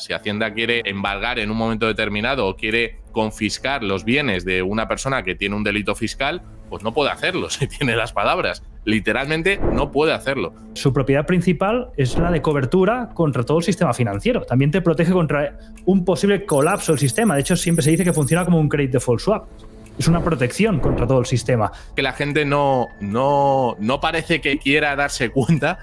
Pues si Hacienda quiere embargar en un momento determinado o quiere confiscar los bienes de una persona que tiene un delito fiscal, pues no puede hacerlo, si tiene las palabras. Literalmente no puede hacerlo. Su propiedad principal es la de cobertura contra todo el sistema financiero. También te protege contra un posible colapso del sistema. De hecho, siempre se dice que funciona como un credit default swap es una protección contra todo el sistema. Que la gente no, no, no parece que quiera darse cuenta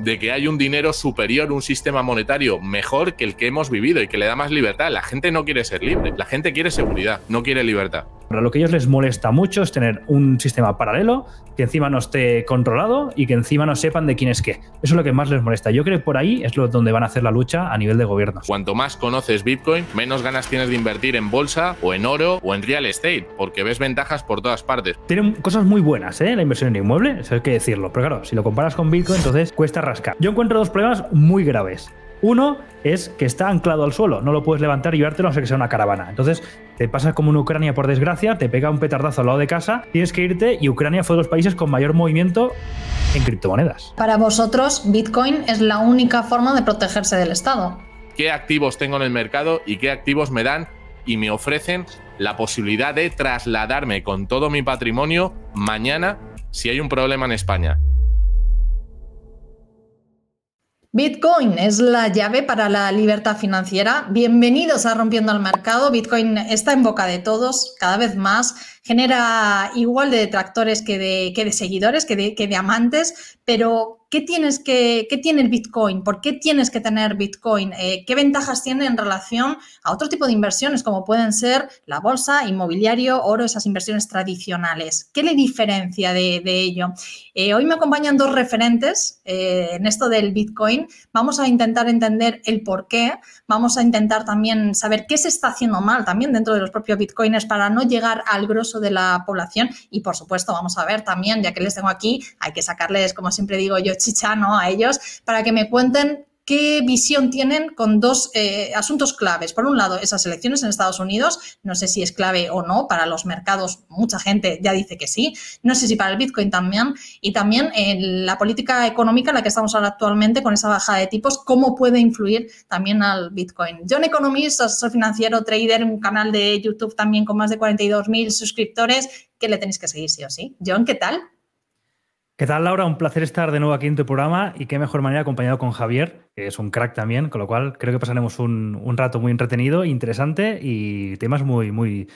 de que hay un dinero superior, un sistema monetario mejor que el que hemos vivido y que le da más libertad. La gente no quiere ser libre, la gente quiere seguridad, no quiere libertad. Pero lo que a ellos les molesta mucho es tener un sistema paralelo que encima no esté controlado y que encima no sepan de quién es qué. Eso es lo que más les molesta. Yo creo que por ahí es lo donde van a hacer la lucha a nivel de gobierno. Cuanto más conoces Bitcoin, menos ganas tienes de invertir en bolsa o en oro o en real estate, porque ves ventajas por todas partes. Tienen cosas muy buenas, ¿eh? La inversión en inmueble, hay que decirlo. Pero claro, si lo comparas con Bitcoin, entonces cuesta yo encuentro dos problemas muy graves. Uno es que está anclado al suelo, no lo puedes levantar y llevártelo a no ser que sea una caravana. Entonces, te pasa como en Ucrania, por desgracia, te pega un petardazo al lado de casa, tienes que irte y Ucrania fue de los países con mayor movimiento en criptomonedas. Para vosotros, Bitcoin es la única forma de protegerse del Estado. ¿Qué activos tengo en el mercado y qué activos me dan y me ofrecen la posibilidad de trasladarme con todo mi patrimonio mañana si hay un problema en España? Bitcoin es la llave para la libertad financiera. Bienvenidos a Rompiendo al Mercado. Bitcoin está en boca de todos, cada vez más. Genera igual de detractores que de, de seguidores, que de, que de amantes, pero ¿qué, tienes que, ¿qué tiene el Bitcoin? ¿Por qué tienes que tener Bitcoin? Eh, ¿Qué ventajas tiene en relación a otro tipo de inversiones como pueden ser la bolsa, inmobiliario, oro, esas inversiones tradicionales? ¿Qué le diferencia de, ello? Eh, hoy me acompañan dos referentes eh, en esto del Bitcoin. Vamos a intentar entender el por qué, vamos a intentar también saber qué se está haciendo mal también dentro de los propios Bitcoiners para no llegar al grosso de la población y por supuesto vamos a ver también, ya que les tengo aquí, hay que sacarles, como siempre digo yo, chichano a ellos para que me cuenten qué visión tienen con dos eh, asuntos claves. Por un lado, esas elecciones en Estados Unidos, no sé si es clave o no para los mercados, mucha gente ya dice que sí, no sé si para el Bitcoin también, y también en eh, la política económica en la que estamos ahora actualmente con esa bajada de tipos, cómo puede influir también al Bitcoin. John Economist, soy financiero, trader, un canal de YouTube también con más de 42.000 suscriptores que le tenéis que seguir sí o sí. John, ¿qué tal? ¿Qué tal, Laura? Un placer estar de nuevo aquí en tu programa y qué mejor manera acompañado con Javier, que es un crack también, con lo cual creo que pasaremos un, rato muy entretenido, interesante y temas muy, muy...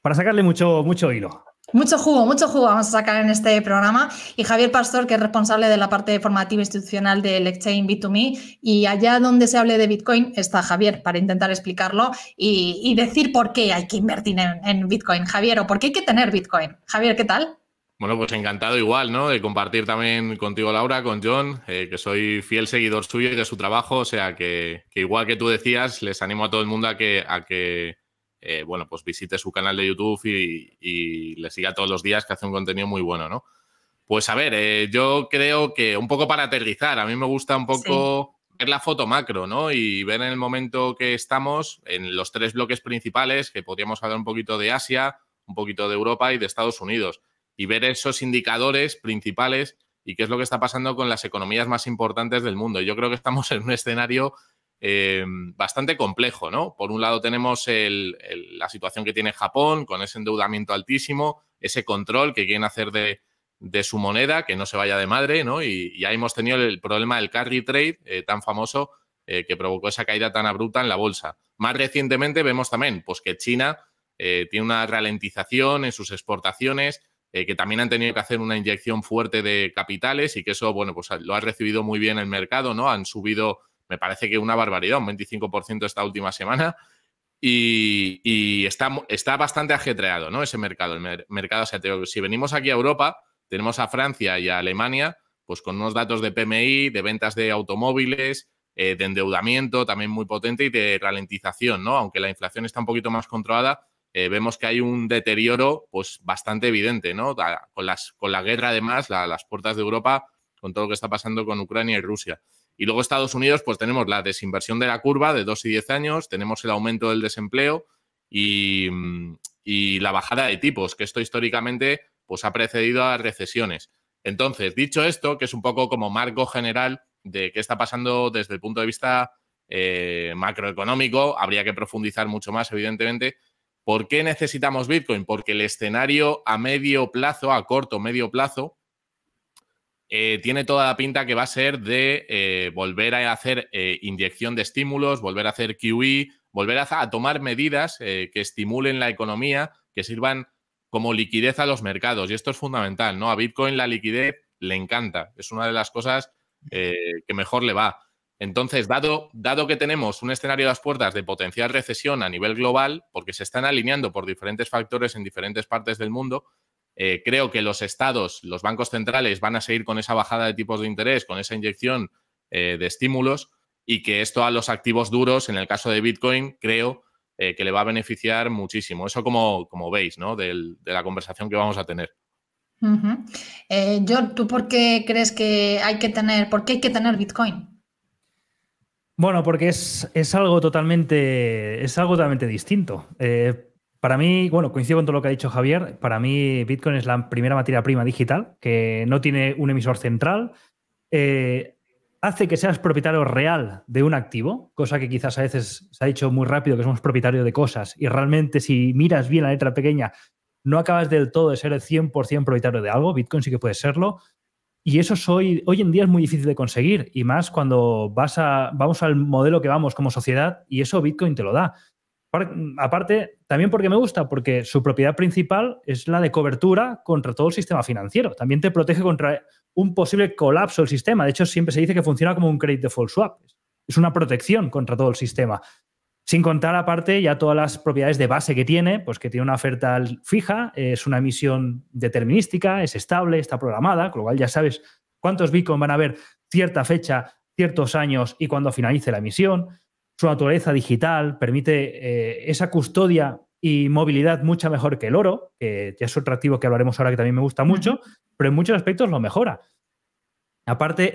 para sacarle mucho, mucho hilo. Mucho jugo, mucho jugo vamos a sacar en este programa. Y Javier Pastor, que es responsable de la parte formativa institucional del Exchange B2Me. Y allá donde se hable de Bitcoin está Javier para intentar explicarlo y, decir por qué hay que invertir en Bitcoin, Javier, o por qué hay que tener Bitcoin. Javier, ¿qué tal? Bueno, pues encantado igual, ¿no? De compartir también contigo, Laura, con John, eh, que soy fiel seguidor suyo y de su trabajo, o sea que, igual que tú decías, les animo a todo el mundo a que, a que eh, bueno, pues visite su canal de YouTube y, le siga todos los días, que hace un contenido muy bueno, ¿no? Pues a ver, eh, yo creo que un poco para aterrizar, a mí me gusta un poco ver la foto macro, ¿no? Y ver en el momento que estamos en los tres bloques principales, que podríamos hablar un poquito de Asia, un poquito de Europa y de Estados Unidos y ver esos indicadores principales y qué es lo que está pasando con las economías más importantes del mundo. Yo creo que estamos en un escenario eh, bastante complejo, ¿no? Por un lado tenemos la situación que tiene Japón con ese endeudamiento altísimo, ese control que quieren hacer de, su moneda, que no se vaya de madre, ¿no? Y, ya hemos tenido el problema del carry trade eh, tan famoso eh, que provocó esa caída tan abrupta en la bolsa. Más recientemente vemos también pues, que China tiene una ralentización en sus exportaciones, eh, que también han tenido que hacer una inyección fuerte de capitales y que eso, bueno, pues lo ha recibido muy bien el mercado, ¿no? Han subido, me parece que una barbaridad, un 25% esta última semana y, está, está, bastante ajetreado, ¿no? Ese mercado, el mercado Si venimos aquí a Europa, tenemos a Francia y a Alemania, pues con unos datos de PMI, de ventas de automóviles, eh, de endeudamiento también muy potente y de ralentización, ¿no? Aunque la inflación está un poquito más controlada, eh, vemos que hay un deterioro pues, bastante evidente, ¿no? Con, las, con la guerra, además, las puertas de Europa, con todo lo que está pasando con Ucrania y Rusia. Y luego Estados Unidos, pues tenemos la desinversión de la curva de 2 y 10 años, tenemos el aumento del desempleo mm, y, la bajada de tipos, que esto históricamente pues, ha precedido a recesiones. Entonces, dicho esto, que es un poco como marco general de qué está pasando desde el punto de vista eh, macroeconómico, habría que profundizar mucho más, evidentemente, ¿Por qué necesitamos Bitcoin? Porque el escenario a medio plazo, a corto, medio plazo, eh, tiene toda la pinta que va a ser de eh, volver a hacer eh, inyección de estímulos, volver a hacer QE, volver a, a tomar medidas que estimulen la economía, que sirvan como liquidez a los mercados. Y esto es fundamental, ¿no? A Bitcoin la liquidez le encanta. Es una de las cosas que mejor le va. Entonces, dado, dado, que tenemos un escenario de las puertas de potencial recesión a nivel global, porque se están alineando por diferentes factores en diferentes partes del mundo, eh, creo que los estados, los bancos centrales van a seguir con esa bajada de tipos de interés, con esa inyección eh, de estímulos y que esto a los activos duros, en el caso de Bitcoin, creo eh, que le va a beneficiar muchísimo. Eso como, veis, ¿no? de la conversación que vamos a tener. George, ¿tú por qué crees que hay que tener, por qué hay que tener Bitcoin? Bueno, porque es, algo totalmente, es algo totalmente distinto. Eh, para mí, bueno, coincido con todo lo que ha dicho Javier. Para mí, Bitcoin es la primera materia prima digital que no tiene un emisor central. Eh, hace que seas propietario real de un activo, cosa que quizás a veces se ha dicho muy rápido que somos propietarios de cosas y realmente si miras bien la letra pequeña, no acabas del todo de ser el 100% propietario de algo, Bitcoin sí que puede serlo, y eso hoy, en día es muy difícil de conseguir, y más cuando vas a, vamos al modelo que vamos como sociedad, y eso Bitcoin te lo da. Aparte, también porque me gusta, porque su propiedad principal es la de cobertura contra todo el sistema financiero. También te protege contra un posible colapso del sistema. De hecho, siempre se dice que funciona como un credit default swap. Es una protección contra todo el sistema. Sin contar aparte ya todas las propiedades de base que tiene, pues que tiene una oferta fija, es una emisión determinística, es estable, está programada, con lo cual ya sabes cuántos Bitcoin van a haber cierta fecha, ciertos años y cuando finalice la emisión. Su naturaleza digital permite eh, esa custodia y movilidad mucha mejor que el oro, que ya es otro activo que hablaremos ahora que también me gusta mucho, pero en muchos aspectos lo mejora. Aparte,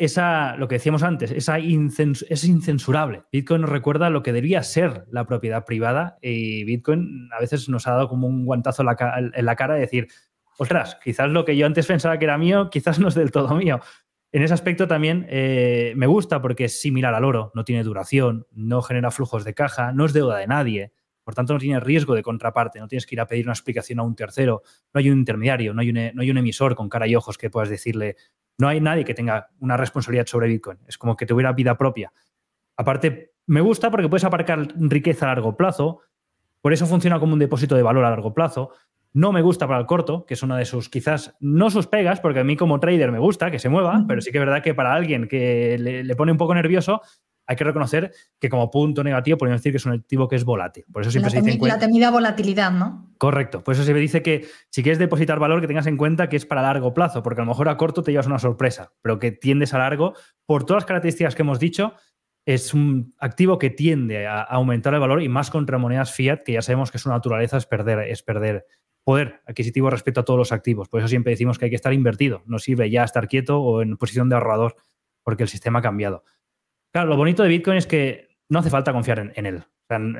lo que decíamos antes, esa es incensurable. Bitcoin nos recuerda lo que debía ser la propiedad privada y Bitcoin a veces nos ha dado como un guantazo en la, cara de decir, ostras, quizás lo que yo antes pensaba que era mío, quizás no es del todo mío. En ese aspecto también eh, me gusta porque es similar al oro, no tiene duración, no genera flujos de caja, no es deuda de nadie, por tanto no tiene riesgo de contraparte, no tienes que ir a pedir una explicación a un tercero, no hay un intermediario, no hay un e, emisor con cara y ojos que puedas decirle, no hay nadie que tenga una responsabilidad sobre Bitcoin. Es como que tuviera vida propia. Aparte, me gusta porque puedes aparcar riqueza a largo plazo. Por eso funciona como un depósito de valor a largo plazo. No me gusta para el corto, que es una de sus quizás, no sus pegas, porque a mí como trader me gusta que se mueva, pero sí que es verdad que para alguien que le, le pone un poco nervioso, hay que reconocer que como punto negativo podríamos decir que es un activo que es volátil. Por eso siempre se dice... La temida volatilidad, ¿no? Correcto. Por eso se dice que si quieres depositar valor, que tengas en cuenta que es para largo plazo, porque a lo mejor a corto te llevas una sorpresa, pero que tiendes a largo, por todas las características que hemos dicho, es un activo que tiende a aumentar el valor y más contra monedas fiat, que ya sabemos que su naturaleza es perder, es perder poder adquisitivo respecto a todos los activos. Por eso siempre decimos que hay que estar invertido. No sirve ya estar quieto o en posición de ahorrador porque el sistema ha cambiado. Claro, lo bonito de Bitcoin es que no hace falta confiar en, él.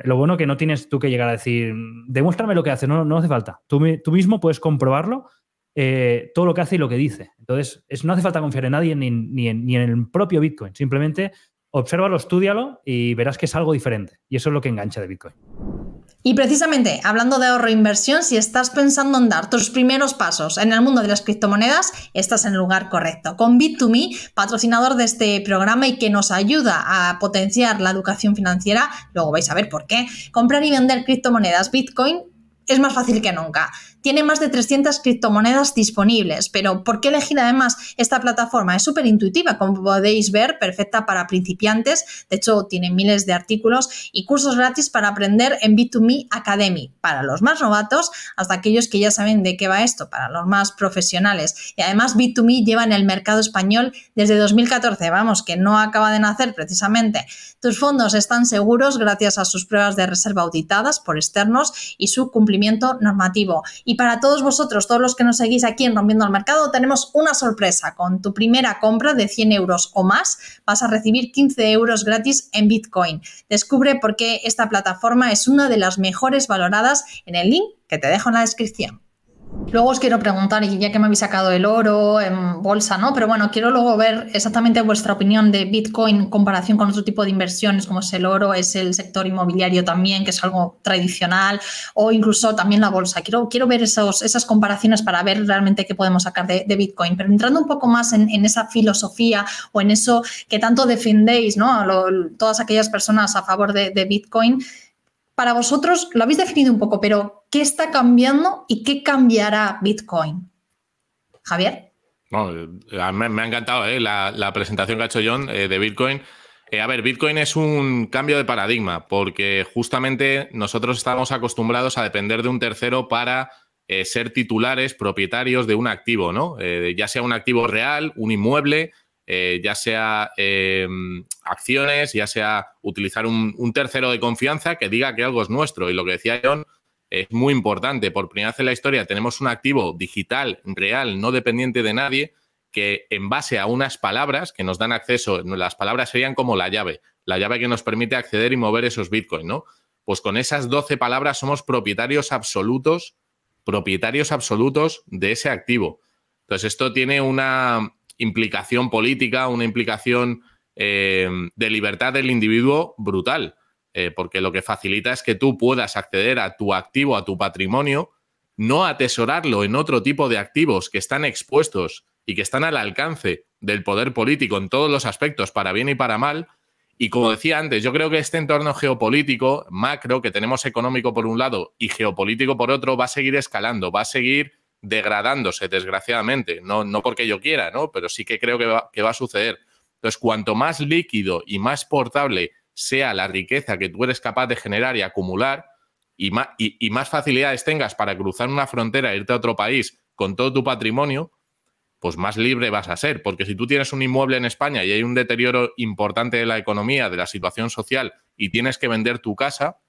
lo bueno que no tienes tú que llegar a decir, demuéstrame lo que hace, no, no hace falta. Tú, mismo puedes comprobarlo eh, todo lo que hace y lo que dice. Entonces, es, no hace falta confiar en nadie ni, en, el propio Bitcoin. Simplemente obsérvalo, estúdialo y verás que es algo diferente. Y eso es lo que engancha de Bitcoin. Y precisamente, hablando de ahorro e inversión, si estás pensando en dar tus primeros pasos en el mundo de las criptomonedas, estás en el lugar correcto. Con Bit2Me, patrocinador de este programa y que nos ayuda a potenciar la educación financiera, luego vais a ver por qué, comprar y vender criptomonedas Bitcoin es más fácil que nunca tiene más de 300 criptomonedas disponibles. Pero ¿por qué elegir además esta plataforma? Es súper intuitiva, como podéis ver, perfecta para principiantes. De hecho, tiene miles de artículos y cursos gratis para aprender en B2Me Academy, para los más novatos, hasta aquellos que ya saben de qué va esto, para los más profesionales. Y además, B2Me lleva en el mercado español desde 2014, vamos, que no acaba de nacer precisamente. Tus fondos están seguros gracias a sus pruebas de reserva auditadas por externos y su cumplimiento normativo. Y para todos vosotros, todos los que nos seguís aquí en Rompiendo el Mercado, tenemos una sorpresa. Con tu primera compra de 100 euros o más, vas a recibir 15 euros gratis en Bitcoin. Descubre por qué esta plataforma es una de las mejores valoradas en el link que te dejo en la descripción. Luego os quiero preguntar, y ya que me habéis sacado el oro en bolsa, ¿no? Pero bueno, quiero luego ver exactamente vuestra opinión de Bitcoin en comparación con otro tipo de inversiones, como es el oro, es el sector inmobiliario también, que es algo tradicional, o incluso también la bolsa. Quiero, quiero ver esas comparaciones para ver realmente qué podemos sacar de, Bitcoin. Pero entrando un poco más en, esa filosofía o en eso que tanto defendéis, ¿no? todas aquellas personas a favor de Bitcoin. Para vosotros, lo habéis definido un poco, pero ¿qué está cambiando y qué cambiará Bitcoin? Javier. Eh, me, ha encantado eh, la, presentación que ha hecho John eh, de Bitcoin. a ver, Bitcoin es un cambio de paradigma porque justamente nosotros estamos acostumbrados a depender de un tercero para ser titulares, propietarios de un activo, ¿no? ya sea un activo real, un inmueble eh, ya sea eh, acciones, ya sea utilizar un, tercero de confianza que diga que algo es nuestro. Y lo que decía John es muy importante. Por primera vez en la historia tenemos un activo digital, real, no dependiente de nadie, que en base a unas palabras que nos dan acceso, las palabras serían como la llave, la llave que nos permite acceder y mover esos bitcoins, ¿no? Pues con esas 12 palabras somos propietarios absolutos, propietarios absolutos de ese activo. Entonces, esto tiene una, implicación política, una implicación eh, de libertad del individuo brutal, eh, porque lo que facilita es que tú puedas acceder a tu activo, a tu patrimonio, no atesorarlo en otro tipo de activos que están expuestos y que están al alcance del poder político en todos los aspectos, para bien y para mal. Y como decía antes, yo creo que este entorno geopolítico, macro, que tenemos económico por un lado y geopolítico por otro, va a seguir escalando, va a seguir degradándose, desgraciadamente. No, no porque yo quiera, ¿no? Pero sí que creo que va, a suceder. Entonces, cuanto más líquido y más portable sea la riqueza que tú eres capaz de generar y acumular, y más, y, y más facilidades tengas para cruzar una frontera e irte a otro país con todo tu patrimonio, pues más libre vas a ser. Porque si tú tienes un inmueble en España y hay un deterioro importante de la economía, de la situación social, y tienes que vender tu casa,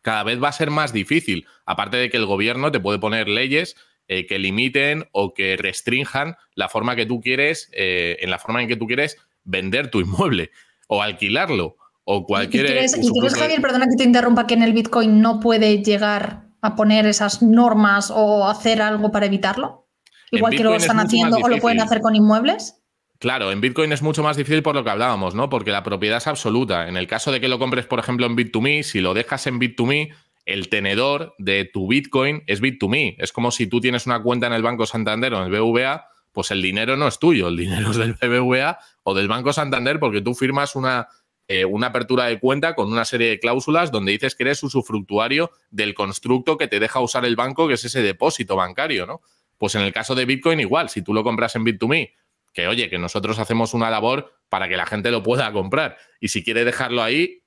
cada vez va a ser más difícil. Aparte de que el gobierno te puede poner leyes eh, que limiten o que restrinjan la forma que tú quieres, eh, en la forma en que tú quieres vender tu inmueble o alquilarlo o cualquier. ¿Y crees, ¿y crees Javier, perdona que te interrumpa, que en el Bitcoin no puede llegar a poner esas normas o hacer algo para evitarlo? Igual que lo están haciendo o lo pueden hacer con inmuebles. Claro, en Bitcoin es mucho más difícil por lo que hablábamos, ¿no? Porque la propiedad es absoluta. En el caso de que lo compres, por ejemplo, en Bit2Me, si lo dejas en Bit2Me, el tenedor de tu Bitcoin es Bit2Me. Es como si tú tienes una cuenta en el Banco Santander o en el BVA, pues el dinero no es tuyo, el dinero es del BBVA o del Banco Santander porque tú firmas una, eh, una apertura de cuenta con una serie de cláusulas donde dices que eres usufructuario del constructo que te deja usar el banco, que es ese depósito bancario, ¿no? Pues en el caso de Bitcoin igual, si tú lo compras en Bit2Me, que oye, que nosotros hacemos una labor para que la gente lo pueda comprar y si quiere dejarlo ahí,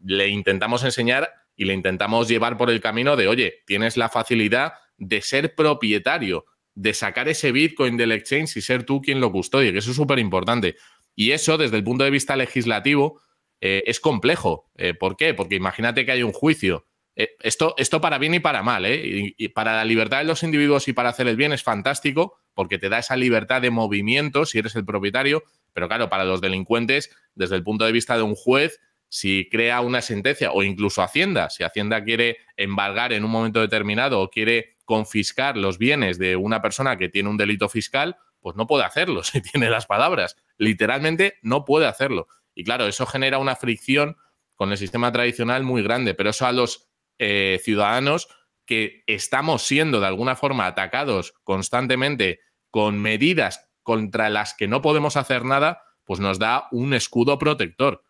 le intentamos enseñar y le intentamos llevar por el camino de, oye, tienes la facilidad de ser propietario, de sacar ese Bitcoin del exchange y ser tú quien lo custodie, que eso es súper importante. Y eso, desde el punto de vista legislativo, eh, es complejo. Eh, ¿Por qué? Porque imagínate que hay un juicio. Eh, esto, esto para bien y para mal, y para la libertad de los individuos y para hacer el bien es fantástico, porque te da esa libertad de movimiento si eres el propietario, pero claro, para los delincuentes, desde el punto de vista de un juez, si crea una sentencia o incluso Hacienda, si Hacienda quiere embargar en un momento determinado o quiere confiscar los bienes de una persona que tiene un delito fiscal, pues no puede hacerlo, si tiene las palabras. Literalmente no puede hacerlo. Y claro, eso genera una fricción con el sistema tradicional muy grande, pero eso a los eh, ciudadanos que estamos siendo de alguna forma atacados constantemente con medidas contra las que no podemos hacer nada, pues nos da un escudo protector.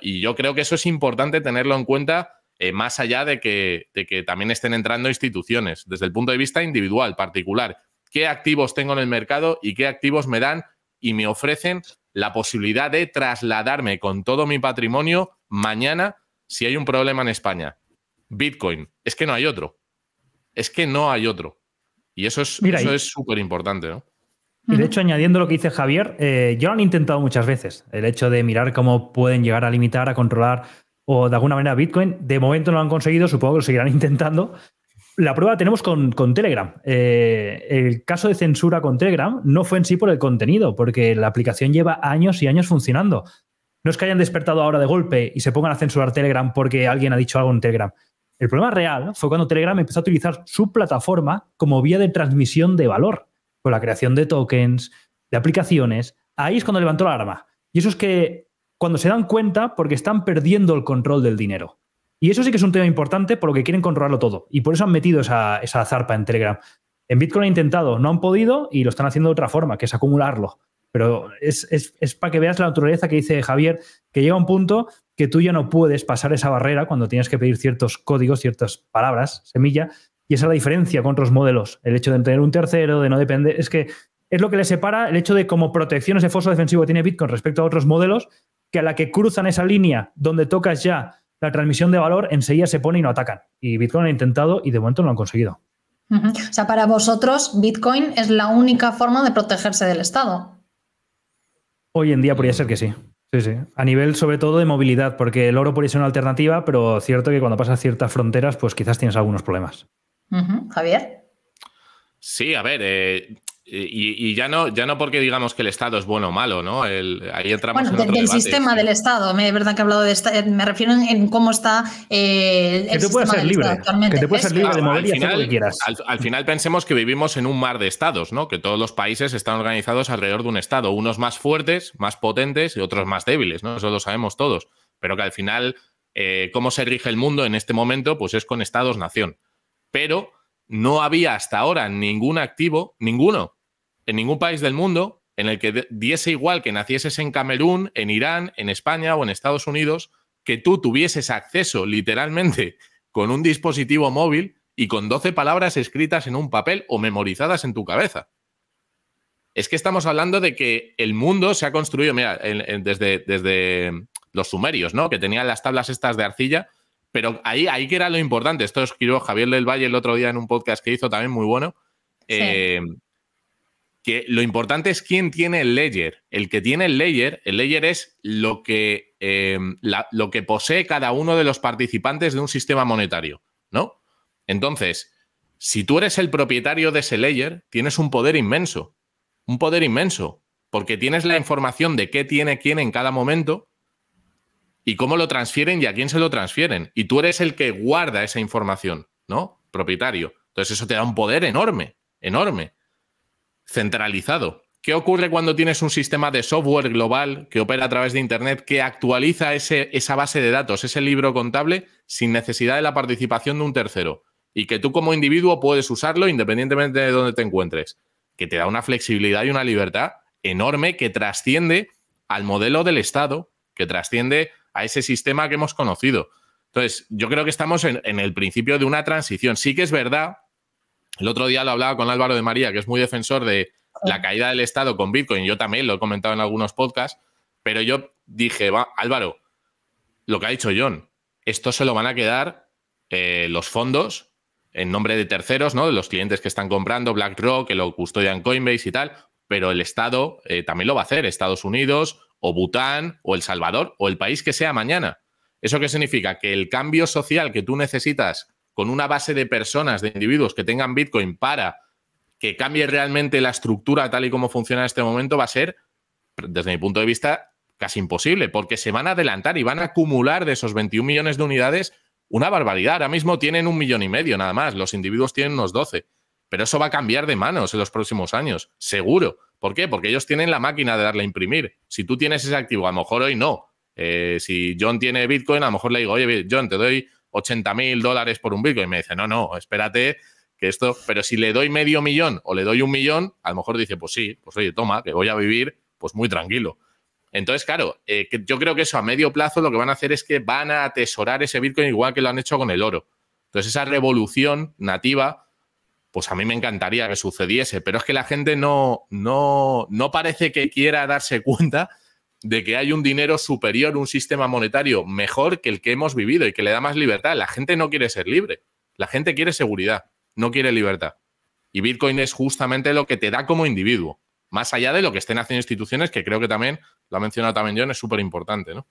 Y yo creo que eso es importante tenerlo en cuenta eh, más allá de que, también estén entrando instituciones, desde el punto de vista individual, particular. ¿Qué activos tengo en el mercado y qué activos me dan y me ofrecen la posibilidad de trasladarme con todo mi patrimonio mañana si hay un problema en España? Bitcoin. Es que no hay otro. Es que no hay otro. Y eso es súper es importante, ¿no? Y de hecho, añadiendo lo que dice Javier, eh, yo lo han intentado muchas veces, el hecho de mirar cómo pueden llegar a limitar, a controlar o de alguna manera Bitcoin. De momento no lo han conseguido, supongo que lo seguirán intentando. La prueba la tenemos con, Telegram. Eh, el caso de censura con Telegram no fue en sí por el contenido, porque la aplicación lleva años y años funcionando. No es que hayan despertado ahora de golpe y se pongan a censurar Telegram porque alguien ha dicho algo en Telegram. El problema real fue cuando Telegram empezó a utilizar su plataforma como vía de transmisión de valor con la creación de tokens, de aplicaciones, ahí es cuando levantó la arma. Y eso es que cuando se dan cuenta porque están perdiendo el control del dinero. Y eso sí que es un tema importante por lo que quieren controlarlo todo. Y por eso han metido esa, esa zarpa en Telegram. En Bitcoin han intentado, no han podido y lo están haciendo de otra forma, que es acumularlo. Pero es, es, es para que veas la naturaleza que dice Javier, que llega un punto que tú ya no puedes pasar esa barrera cuando tienes que pedir ciertos códigos, ciertas palabras, semilla, y esa es la diferencia con otros modelos. El hecho de tener un tercero, de no depender. Es que es lo que le separa el hecho de como protección ese foso defensivo tiene Bitcoin respecto a otros modelos, que a la que cruzan esa línea donde tocas ya la transmisión de valor, enseguida se pone y no atacan. Y Bitcoin ha intentado y de momento no lo han conseguido. O sea, para vosotros, Bitcoin es la única forma de protegerse del Estado. Hoy en día podría ser que sí. Sí, sí. A nivel sobre todo de movilidad, porque el oro podría ser una alternativa, pero cierto que cuando pasas ciertas fronteras, pues quizás tienes algunos problemas. Javier. Sí, a ver, eh, eh, y, ya no ya no porque digamos que el Estado es bueno o malo, ¿no? El, ahí entramos en otro del sistema del Estado, me, verdad que he hablado de eh, me refiero en, cómo está el que te sistema ser libre, Que te puedes ser libre de quieras. Al, final pensemos que vivimos en un mar de estados, ¿no? Que todos los países están organizados alrededor de un Estado, unos más fuertes, más potentes y otros más débiles, ¿no? Eso lo sabemos todos, pero que al final cómo se rige el mundo en este momento, pues es con Estados-nación pero no había hasta ahora ningún activo, ninguno, en ningún país del mundo en el que diese igual que nacieses en Camerún, en Irán, en España o en Estados Unidos, que tú tuvieses acceso literalmente con un dispositivo móvil y con 12 palabras escritas en un papel o memorizadas en tu cabeza. Es que estamos hablando de que el mundo se ha construido, mira, desde, desde los sumerios, ¿no? Que tenían las tablas estas de arcilla, pero ahí, ahí que era lo importante. Esto escribió Javier del Valle el otro día en un podcast que hizo también muy bueno. Eh, que lo importante es quién tiene el layer. El que tiene el layer, el layer es lo que, eh, lo que posee cada uno de los participantes de un sistema monetario, ¿no? Entonces, si tú eres el propietario de ese layer, tienes un poder inmenso, un poder inmenso, porque tienes la información de qué tiene quién en cada momento y cómo lo transfieren y a quién se lo transfieren. Y tú eres el que guarda esa información, ¿no? Propietario. Entonces eso te da un poder enorme, enorme, centralizado. ¿Qué ocurre cuando tienes un sistema de software global que opera a través de Internet que actualiza ese, esa base de datos, ese libro contable, sin necesidad de la participación de un tercero? Y que tú como individuo puedes usarlo independientemente de donde te encuentres. Que te da una flexibilidad y una libertad enorme que trasciende al modelo del Estado, que trasciende a ese sistema que hemos conocido. Entonces, yo creo que estamos en, el principio de una transición. Sí que es verdad, el otro día lo hablaba con Álvaro de María, que es muy defensor de la caída del Estado con Bitcoin, yo también lo he comentado en algunos podcasts, pero yo dije, Álvaro, lo que ha dicho John, esto se lo van a quedar eh, los fondos en nombre de terceros, ¿no? De los clientes que están comprando, BlackRock, que lo custodian Coinbase y tal, pero el Estado eh, también lo va a hacer, Estados Unidos o Bután o El Salvador o el país que sea mañana. ¿Eso qué significa? Que el cambio social que tú necesitas con una base de personas, de individuos que tengan Bitcoin para que cambie realmente la estructura tal y como funciona en este momento va a ser, desde mi punto de vista, casi imposible, porque se van a adelantar y van a acumular de esos 21 millones de unidades una barbaridad. Ahora mismo tienen un millón y medio nada más, los individuos tienen unos 12, pero eso va a cambiar de manos en los próximos años, seguro. ¿Por qué? Porque ellos tienen la máquina de darle a imprimir. Si tú tienes ese activo, a lo mejor hoy no. Eh, si John tiene Bitcoin, a lo mejor le digo, oye, John, te doy 80 mil dólares por un Bitcoin. Y me dice, no, no, espérate, que esto. Pero si le doy medio millón o le doy un millón, a lo mejor dice, pues sí, pues oye, toma, que voy a vivir pues muy tranquilo. Entonces, claro, eh, yo creo que eso a medio plazo lo que van a hacer es que van a atesorar ese Bitcoin igual que lo han hecho con el oro. Entonces, esa revolución nativa pues a mí me encantaría que sucediese, pero es que la gente no, no, no parece que quiera darse cuenta de que hay un dinero superior, un sistema monetario mejor que el que hemos vivido y que le da más libertad. La gente no quiere ser libre, la gente quiere seguridad, no quiere libertad. Y Bitcoin es justamente lo que te da como individuo, más allá de lo que estén haciendo instituciones, que creo que también, lo ha mencionado también John, es súper importante, ¿no?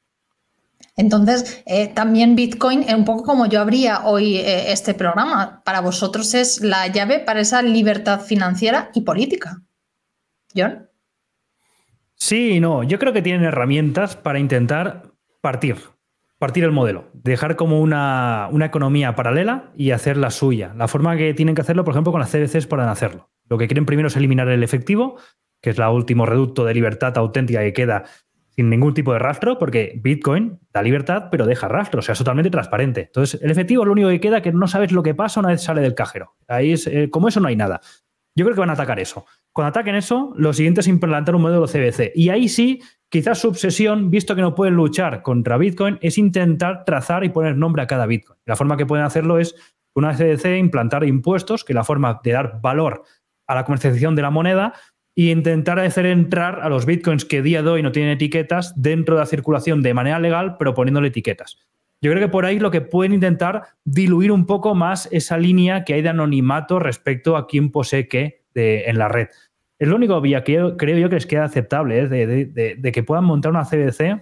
Entonces, eh, también Bitcoin, un poco como yo abría hoy eh, este programa, para vosotros es la llave para esa libertad financiera y política. John. Sí, no, yo creo que tienen herramientas para intentar partir, partir el modelo, dejar como una, una economía paralela y hacer la suya. La forma que tienen que hacerlo, por ejemplo, con las CBCs pueden hacerlo. Lo que quieren primero es eliminar el efectivo, que es el último reducto de libertad auténtica que queda sin ningún tipo de rastro, porque Bitcoin da libertad, pero deja rastro, o sea, es totalmente transparente. Entonces, el efectivo lo único que queda que no sabes lo que pasa una vez sale del cajero. Ahí es, eh, como eso no hay nada. Yo creo que van a atacar eso. Cuando ataquen eso, lo siguiente es implantar un modelo CBC. Y ahí sí, quizás su obsesión, visto que no pueden luchar contra Bitcoin, es intentar trazar y poner nombre a cada Bitcoin. La forma que pueden hacerlo es una CBC implantar impuestos, que es la forma de dar valor a la comercialización de la moneda, y intentar hacer entrar a los bitcoins que día de hoy no tienen etiquetas dentro de la circulación de manera legal, pero poniéndole etiquetas. Yo creo que por ahí lo que pueden intentar diluir un poco más esa línea que hay de anonimato respecto a quién posee qué en la red. Es lo único vía que creo yo que les queda aceptable, ¿eh? de, que puedan montar una CBC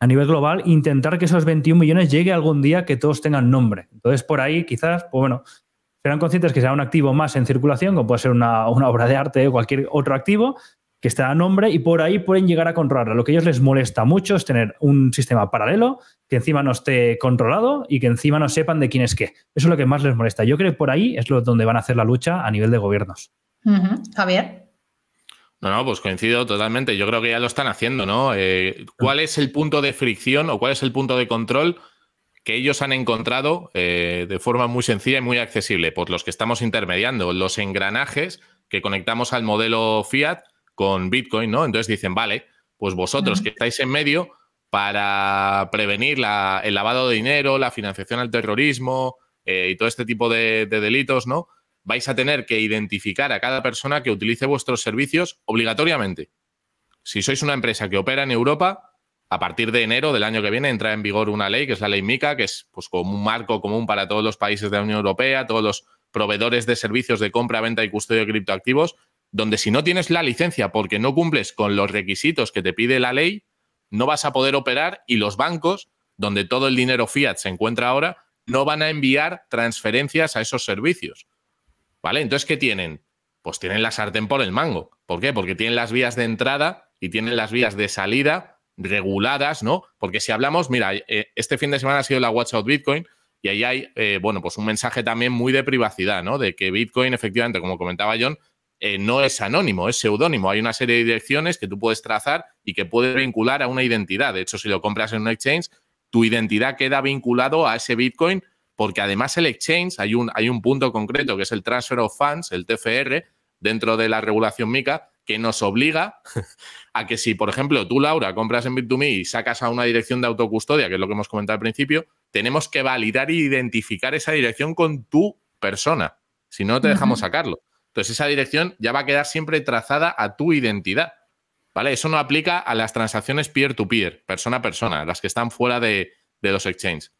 a nivel global, intentar que esos 21 millones llegue algún día que todos tengan nombre. Entonces, por ahí quizás, pues bueno, serán conscientes que sea un activo más en circulación, como puede ser una, obra de arte o cualquier otro activo, que esté a nombre y por ahí pueden llegar a controlarla. Lo que a ellos les molesta mucho es tener un sistema paralelo que encima no esté controlado y que encima no sepan de quién es qué. Eso es lo que más les molesta. Yo creo que por ahí es donde van a hacer la lucha a nivel de gobiernos. Javier. No, no, pues coincido totalmente. Yo creo que ya lo están haciendo, ¿no? Eh, ¿Cuál es el punto de fricción o cuál es el punto de control? que ellos han encontrado eh, de forma muy sencilla y muy accesible, por los que estamos intermediando, los engranajes que conectamos al modelo fiat con Bitcoin, ¿no? Entonces dicen, vale, pues vosotros que estáis en medio para prevenir el lavado de dinero, la financiación al terrorismo eh, y todo este tipo de, de delitos, ¿no? Vais a tener que identificar a cada persona que utilice vuestros servicios obligatoriamente. Si sois una empresa que opera en Europa, a partir de enero del año que viene entra en vigor una ley, que es la ley MICA, que es pues, como un marco común para todos los países de la Unión Europea, todos los proveedores de servicios de compra, venta y custodia de criptoactivos, donde si no tienes la licencia porque no cumples con los requisitos que te pide la ley, no vas a poder operar y los bancos, donde todo el dinero fiat se encuentra ahora, no van a enviar transferencias a esos servicios. ¿Vale? Entonces, ¿qué tienen? Pues tienen la sartén por el mango. ¿Por qué? Porque tienen las vías de entrada y tienen las vías de salida reguladas, ¿no? Porque si hablamos, mira, eh, eh, este fin de semana ha sido la Watch Out Bitcoin y ahí hay, eh, bueno, pues un mensaje también muy de privacidad, ¿no? De que Bitcoin, efectivamente, como comentaba John, no es anónimo, es seudónimo. Hay una serie de direcciones que tú puedes trazar y que puedes vincular a una identidad. De hecho, si lo compras en un exchange, tu identidad queda vinculado a ese Bitcoin porque además el exchange, hay un, hay un punto concreto que es el Transfer of Funds, el TFR, dentro de la regulación MICA, que nos obliga a que si, por ejemplo, tú, Laura, compras en Bit2Me y sacas a una dirección de autocustodia, que es lo que hemos comentado al principio, tenemos que validar e identificar esa dirección con tu persona. Si no, te dejamos sacarlo. Entonces, esa dirección ya va a quedar siempre trazada a tu identidad. ¿Vale? Eso no aplica a las transacciones peer-to-peer, persona a persona, las que están fuera de, de los exchanges.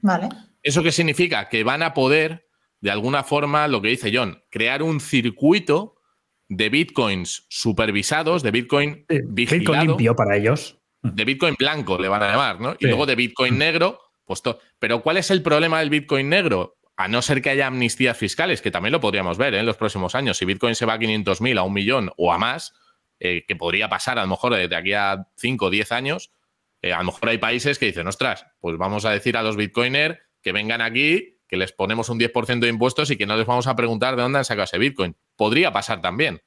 Vale. ¿Eso qué significa? Que van a poder, de alguna forma, lo que dice John, crear un circuito de bitcoins supervisados, de bitcoin limpio para ellos. De bitcoin blanco le van a llamar, ¿no? Y luego de bitcoin mm. negro, pues Pero ¿cuál es el problema del bitcoin negro? A no ser que haya amnistías fiscales, que también lo podríamos ver ¿eh? en los próximos años. Si bitcoin se va a 500.000, a un millón o a más, eh, que podría pasar a lo mejor desde aquí a 5 o 10 años, eh, a lo mejor hay países que dicen, ostras, pues vamos a decir a los bitcoiners que vengan aquí que les ponemos un 10% de impuestos y que no les vamos a preguntar de dónde han sacado ese Bitcoin. Podría pasar también.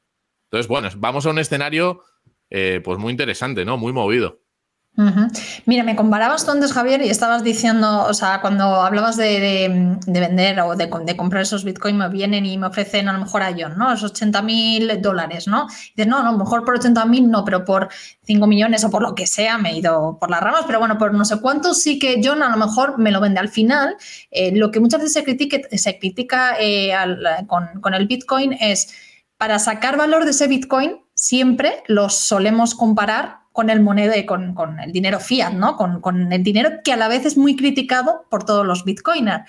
Entonces, bueno, vamos a un escenario eh, pues muy interesante, ¿no? Muy movido. Mira, me comparabas tú antes, Javier, y estabas diciendo, o sea, cuando hablabas de, vender o de, comprar esos bitcoins, me vienen y me ofrecen a lo mejor a John, ¿no? Esos 80 mil dólares, ¿no? dices, no, a lo mejor por 80 mil no, pero por 5 millones o por lo que sea me he ido por las ramas, pero bueno, por no sé cuánto sí que John a lo mejor me lo vende. Al final, eh, lo que muchas veces se, se critica eh, con, con el bitcoin es, para sacar valor de ese bitcoin, siempre los solemos comparar con el con, el dinero fiat, ¿no? Con, el dinero que a la vez es muy criticado por todos los bitcoiners.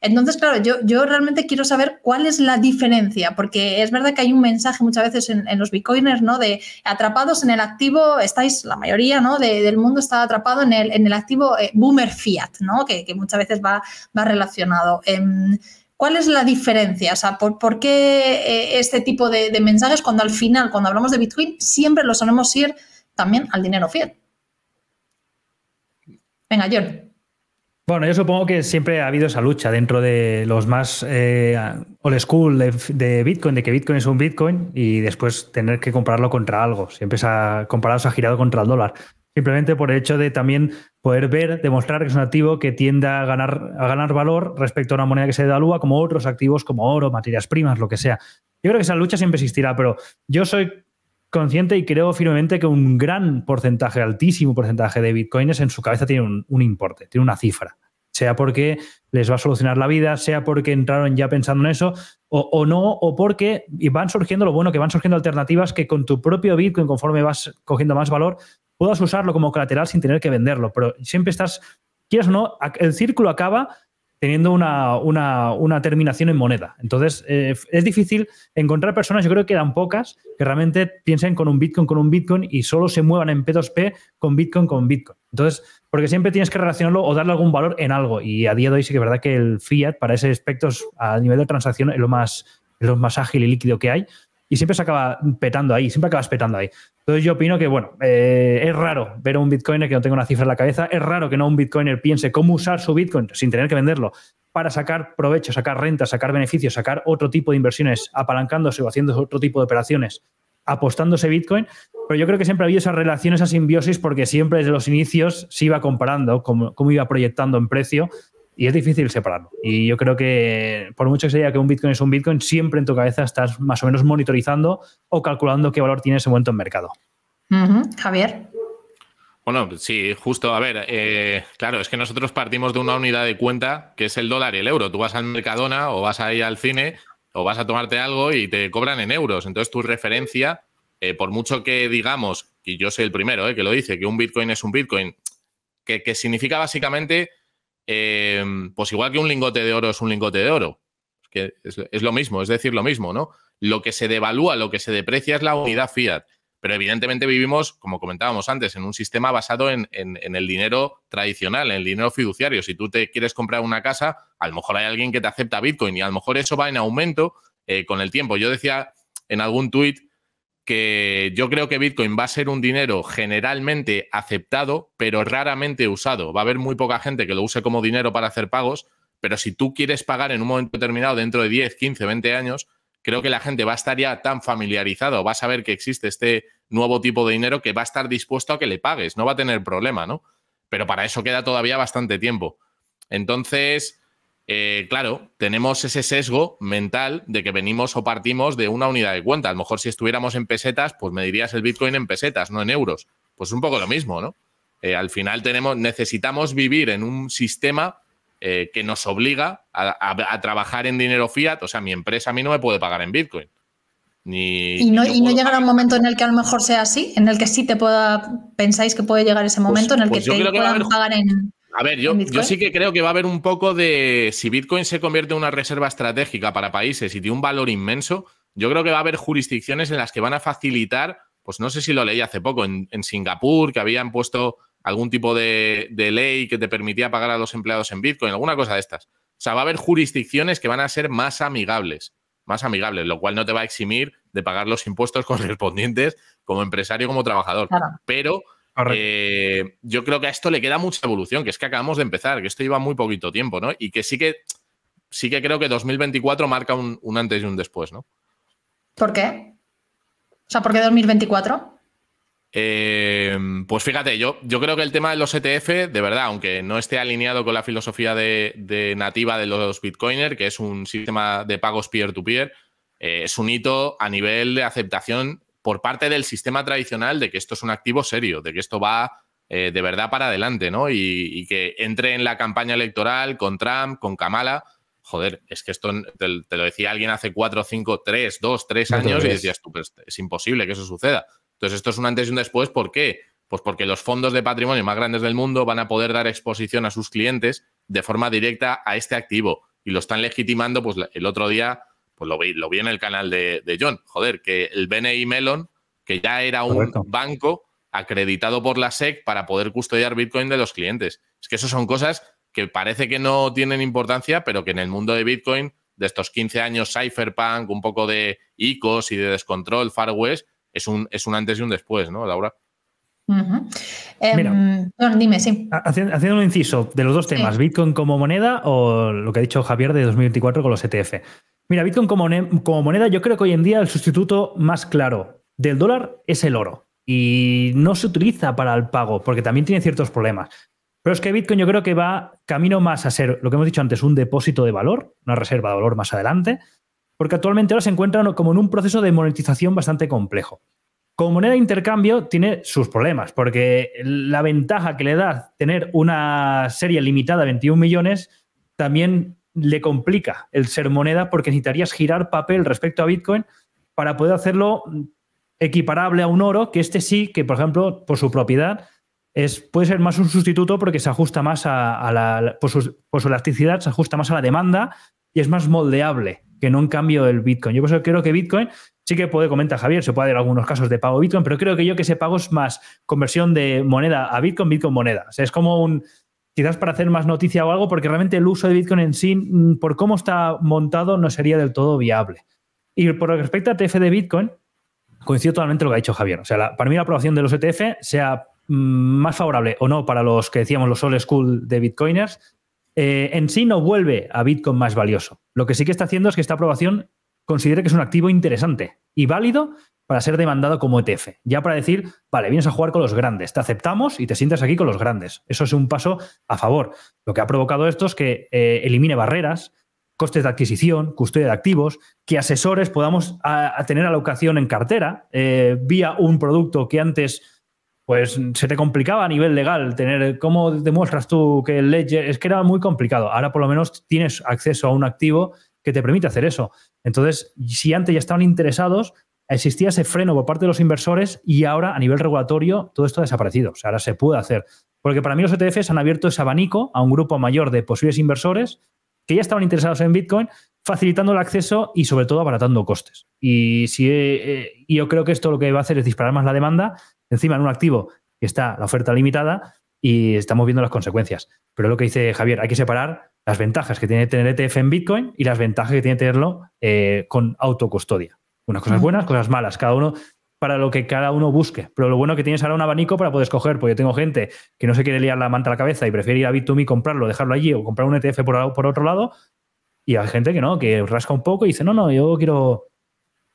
Entonces, claro, yo, yo realmente quiero saber cuál es la diferencia, porque es verdad que hay un mensaje muchas veces en, los bitcoiners, ¿no? De atrapados en el activo, estáis, la mayoría, ¿no? del mundo está atrapado en el, en el activo eh, boomer fiat, ¿no? Que, que, muchas veces va, va relacionado. Em, ¿Cuál es la diferencia? O sea, ¿por, qué eh, este tipo de, de mensajes cuando al final, cuando hablamos de Bitcoin, siempre lo solemos ir también al dinero fiel. Venga, John. Bueno, yo supongo que siempre ha habido esa lucha dentro de los más eh, old school de, Bitcoin, de que Bitcoin es un Bitcoin y después tener que comprarlo contra algo. Siempre se ha comparado, se ha girado contra el dólar. Simplemente por el hecho de también poder ver, demostrar que es un activo que tiende a ganar, a ganar valor respecto a una moneda que se devalúa, como otros activos como oro, materias primas, lo que sea. Yo creo que esa lucha siempre existirá, pero yo soy consciente y creo firmemente que un gran porcentaje, altísimo porcentaje de bitcoins en su cabeza tiene un, importe, tiene una cifra sea porque les va a solucionar la vida, sea porque entraron ya pensando en eso, o, no, o porque van surgiendo, lo bueno que van surgiendo alternativas que con tu propio Bitcoin, conforme vas cogiendo más valor, puedas usarlo como colateral sin tener que venderlo, pero siempre estás, quieres o no, el círculo acaba teniendo una, una, una terminación en moneda. Entonces, eh, es difícil encontrar personas, yo creo que dan pocas, que realmente piensen con un Bitcoin, con un Bitcoin y solo se muevan en P2P con Bitcoin, con Bitcoin. Entonces, porque siempre tienes que relacionarlo o darle algún valor en algo. Y a día de hoy sí que es verdad que el fiat para ese aspecto a nivel de transacción lo más, es lo más ágil y líquido que hay y siempre se acaba petando ahí, siempre acabas petando ahí. Entonces yo opino que, bueno, eh, es raro ver a un bitcoiner que no tenga una cifra en la cabeza, es raro que no un bitcoiner piense cómo usar su bitcoin sin tener que venderlo para sacar provecho, sacar renta, sacar beneficios, sacar otro tipo de inversiones, apalancándose o haciendo otro tipo de operaciones, apostándose Bitcoin. Pero yo creo que siempre ha habido esa relación, esa simbiosis, porque siempre desde los inicios se iba comparando cómo, cómo iba proyectando en precio y es difícil separarlo. Y yo creo que, por mucho que se diga que un Bitcoin es un Bitcoin, siempre en tu cabeza estás más o menos monitorizando o calculando qué valor tiene ese momento en mercado. Javier. Bueno, sí, justo. A ver, eh, claro, es que nosotros partimos de una unidad de cuenta que es el dólar y el euro. Tú vas al Mercadona o vas ahí al cine o vas a tomarte algo y te cobran en euros. Entonces, tu referencia, eh, por mucho que digamos, y yo soy el primero eh, que lo dice, que un Bitcoin es un Bitcoin, que, que significa básicamente Em, pues igual que un lingote de oro es un lingote de oro, que es, lo mismo, es decir, lo mismo, ¿no? Lo que se devalúa, lo que se deprecia es la unidad fiat, pero evidentemente vivimos, como comentábamos antes, en un sistema basado en, el dinero tradicional, en el dinero fiduciario. Si tú te quieres comprar una casa, a lo mejor hay alguien que te acepta Bitcoin y a lo mejor eso va en aumento eh, con el tiempo. Yo decía en algún tuit que yo creo que Bitcoin va a ser un dinero generalmente aceptado, pero raramente usado. Va a haber muy poca gente que lo use como dinero para hacer pagos, pero si tú quieres pagar en un momento determinado, dentro de 10, 15, 20 años, creo que la gente va a estar ya tan familiarizado, va a saber que existe este nuevo tipo de dinero que va a estar dispuesto a que le pagues, no va a tener problema, ¿no? Pero para eso queda todavía bastante tiempo. Entonces, eh, claro, tenemos ese sesgo mental de que venimos o partimos de una unidad de cuenta. A lo mejor si estuviéramos en pesetas, pues me dirías el Bitcoin en pesetas, no en euros. Pues un poco lo mismo, ¿no? Eh, al final tenemos, necesitamos vivir en un sistema eh, que nos obliga a, trabajar en dinero fiat. O sea, mi empresa a mí no me puede pagar en Bitcoin. ¿Y no, llegará un momento en el que a lo mejor sea así? ¿En el que sí te pueda, pensáis que puede llegar ese pues momento en el pues que te puedan pagar en a ver, yo, yo sí que creo que va a haber un poco de. Si Bitcoin se convierte en una reserva estratégica para países y tiene un valor inmenso, yo creo que va a haber jurisdicciones en las que van a facilitar. Pues no sé si lo leí hace poco, en, Singapur, que habían puesto algún tipo de, ley que te permitía pagar a los empleados en Bitcoin, alguna cosa de estas. O sea, va a haber jurisdicciones que van a ser más amigables, más amigables, lo cual no te va a eximir de pagar los impuestos correspondientes como empresario, como trabajador. Pero eh, yo creo que a esto le queda mucha evolución, que es que acabamos de empezar, que esto lleva muy poquito tiempo, ¿no? Y que sí que sí que creo que 2024 marca un, antes y un después, ¿no? ¿Por qué? O sea, ¿por qué 2024? Eh, pues fíjate, yo, yo creo que el tema de los ETF, de verdad, aunque no esté alineado con la filosofía de, nativa de los Bitcoiner, que es un sistema de pagos peer-to-peer, eh, es un hito a nivel de aceptación por parte del sistema tradicional de que esto es un activo serio, de que esto va eh, de verdad para adelante, ¿no? Y, que entre en la campaña electoral con Trump, con Kamala. Joder, es que esto te, lo decía alguien hace cuatro, cinco, tres, dos, tres años y decías tú, pues, es imposible que eso suceda. Entonces, esto es un antes y un después. ¿Por qué? Pues porque los fondos de patrimonio más grandes del mundo van a poder dar exposición a sus clientes de forma directa a este activo y lo están legitimando. Pues el otro día pues lo vi, lo vi en el canal de, John, joder, que el BNI Melon, que ya era un banco acreditado por la SEC para poder custodiar Bitcoin de los clientes. Es que eso son cosas que parece que no tienen importancia, pero que en el mundo de Bitcoin, de estos 15 años Cypherpunk, un poco de ICOs y de descontrol, Far West, es un, es un antes y un después, ¿no, Laura? Em, Mira, dime, sí. Haciendo, un inciso de los dos temas, Bitcoin como moneda o lo que ha dicho Javier de 2024 con los ETF. Mira, Bitcoin como, como moneda, yo creo que hoy en día el sustituto más claro del dólar es el oro y no se utiliza para el pago porque también tiene ciertos problemas. Pero es que Bitcoin yo creo que va camino más a ser lo que hemos dicho antes, un depósito de valor, una reserva de valor más adelante, porque actualmente ahora se encuentran como en un proceso de monetización bastante complejo. Como moneda de intercambio tiene sus problemas, porque la ventaja que le da tener una serie limitada a 21 millones también le complica el ser moneda porque necesitarías girar papel respecto a Bitcoin para poder hacerlo equiparable a un oro, que este sí, que por ejemplo, por su propiedad, es, puede ser más un sustituto porque se ajusta más a, la, por su, elasticidad, se ajusta más a la demanda y es más moldeable que no en cambio el Bitcoin. Yo eso creo que Bitcoin Sí que puede, comentar Javier, se puede haber algunos casos de pago Bitcoin, pero creo que yo que ese pago es más conversión de moneda a Bitcoin, Bitcoin moneda. O sea, es como un, quizás para hacer más noticia o algo, porque realmente el uso de Bitcoin en sí, mm, por cómo está montado, no sería del todo viable. Y por lo que respecta a ETF de Bitcoin, coincido totalmente lo que ha dicho Javier. O sea, para mí la aprobación de los ETF, sea mm, más favorable o no para los que decíamos los old school de Bitcoiners, eh, en sí no vuelve a Bitcoin más valioso. Lo que sí que está haciendo es que esta aprobación considere que es un activo interesante y válido para ser demandado como ETF. Ya para decir, vale, vienes a jugar con los grandes, te aceptamos y te sientas aquí con los grandes. Eso es un paso a favor. Lo que ha provocado esto es que eh, elimine barreras, costes de adquisición, custodia de activos, que asesores podamos a, a tener alocación en cartera eh, vía un producto que antes pues se te complicaba a nivel legal tener cómo demuestras tú que el ledger es que era muy complicado. Ahora por lo menos tienes acceso a un activo que te permite hacer eso. Entonces, si antes ya estaban interesados, existía ese freno por parte de los inversores y ahora a nivel regulatorio todo esto ha desaparecido. O sea, ahora se puede hacer. Porque para mí los ETFs han abierto ese abanico a un grupo mayor de posibles inversores que ya estaban interesados en Bitcoin, facilitando el acceso y sobre todo abaratando costes. Y si, eh, eh, yo creo que esto lo que va a hacer es disparar más la demanda, encima en un activo que está la oferta limitada y estamos viendo las consecuencias. Pero lo que dice Javier, hay que separar las ventajas que tiene tener ETF en Bitcoin y las ventajas que tiene tenerlo eh, con autocustodia. Unas cosas buenas, cosas malas, cada uno para lo que cada uno busque. Pero lo bueno que tienes ahora un abanico para poder escoger, porque yo tengo gente que no se quiere liar la manta a la cabeza y prefiere ir a Bit2Me, comprarlo, dejarlo allí o comprar un ETF por, por otro lado. Y hay gente que no, que rasca un poco y dice, no, no, yo quiero,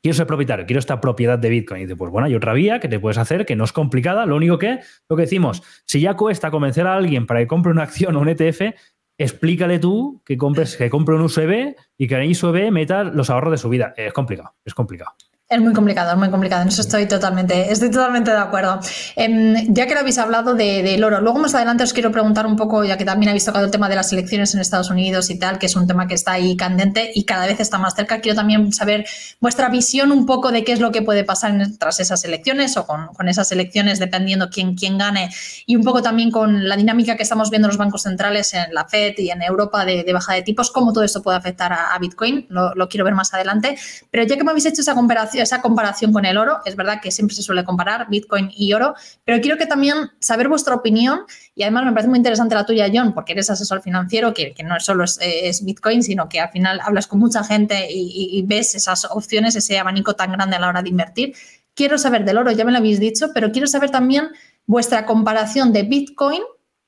quiero ser propietario, quiero esta propiedad de Bitcoin. Y dice, pues bueno, hay otra vía que te puedes hacer, que no es complicada. Lo único que, lo que decimos, si ya cuesta convencer a alguien para que compre una acción o un ETF, explícale tú que compres, que compre un USB y que en el USB meta los ahorros de su vida. Es complicado, es complicado. Es muy complicado, es muy complicado. En eso estoy totalmente, estoy totalmente de acuerdo. Em, ya que lo habéis hablado del de, oro, luego más adelante os quiero preguntar un poco, ya que también habéis tocado el tema de las elecciones en Estados Unidos y tal, que es un tema que está ahí candente y cada vez está más cerca. Quiero también saber vuestra visión un poco de qué es lo que puede pasar tras esas elecciones o con, esas elecciones, dependiendo quién, quién gane, y un poco también con la dinámica que estamos viendo en los bancos centrales, en la FED y en Europa de, baja de tipos, cómo todo esto puede afectar a, Bitcoin. Lo, lo quiero ver más adelante. Pero ya que me habéis hecho esa comparación, esa comparación con el oro. Es verdad que siempre se suele comparar Bitcoin y oro, pero quiero que también saber vuestra opinión y además me parece muy interesante la tuya, John, porque eres asesor financiero, que, no solo es, Bitcoin, sino que al final hablas con mucha gente y, ves esas opciones, ese abanico tan grande a la hora de invertir. Quiero saber del oro, ya me lo habéis dicho, pero quiero saber también vuestra comparación de Bitcoin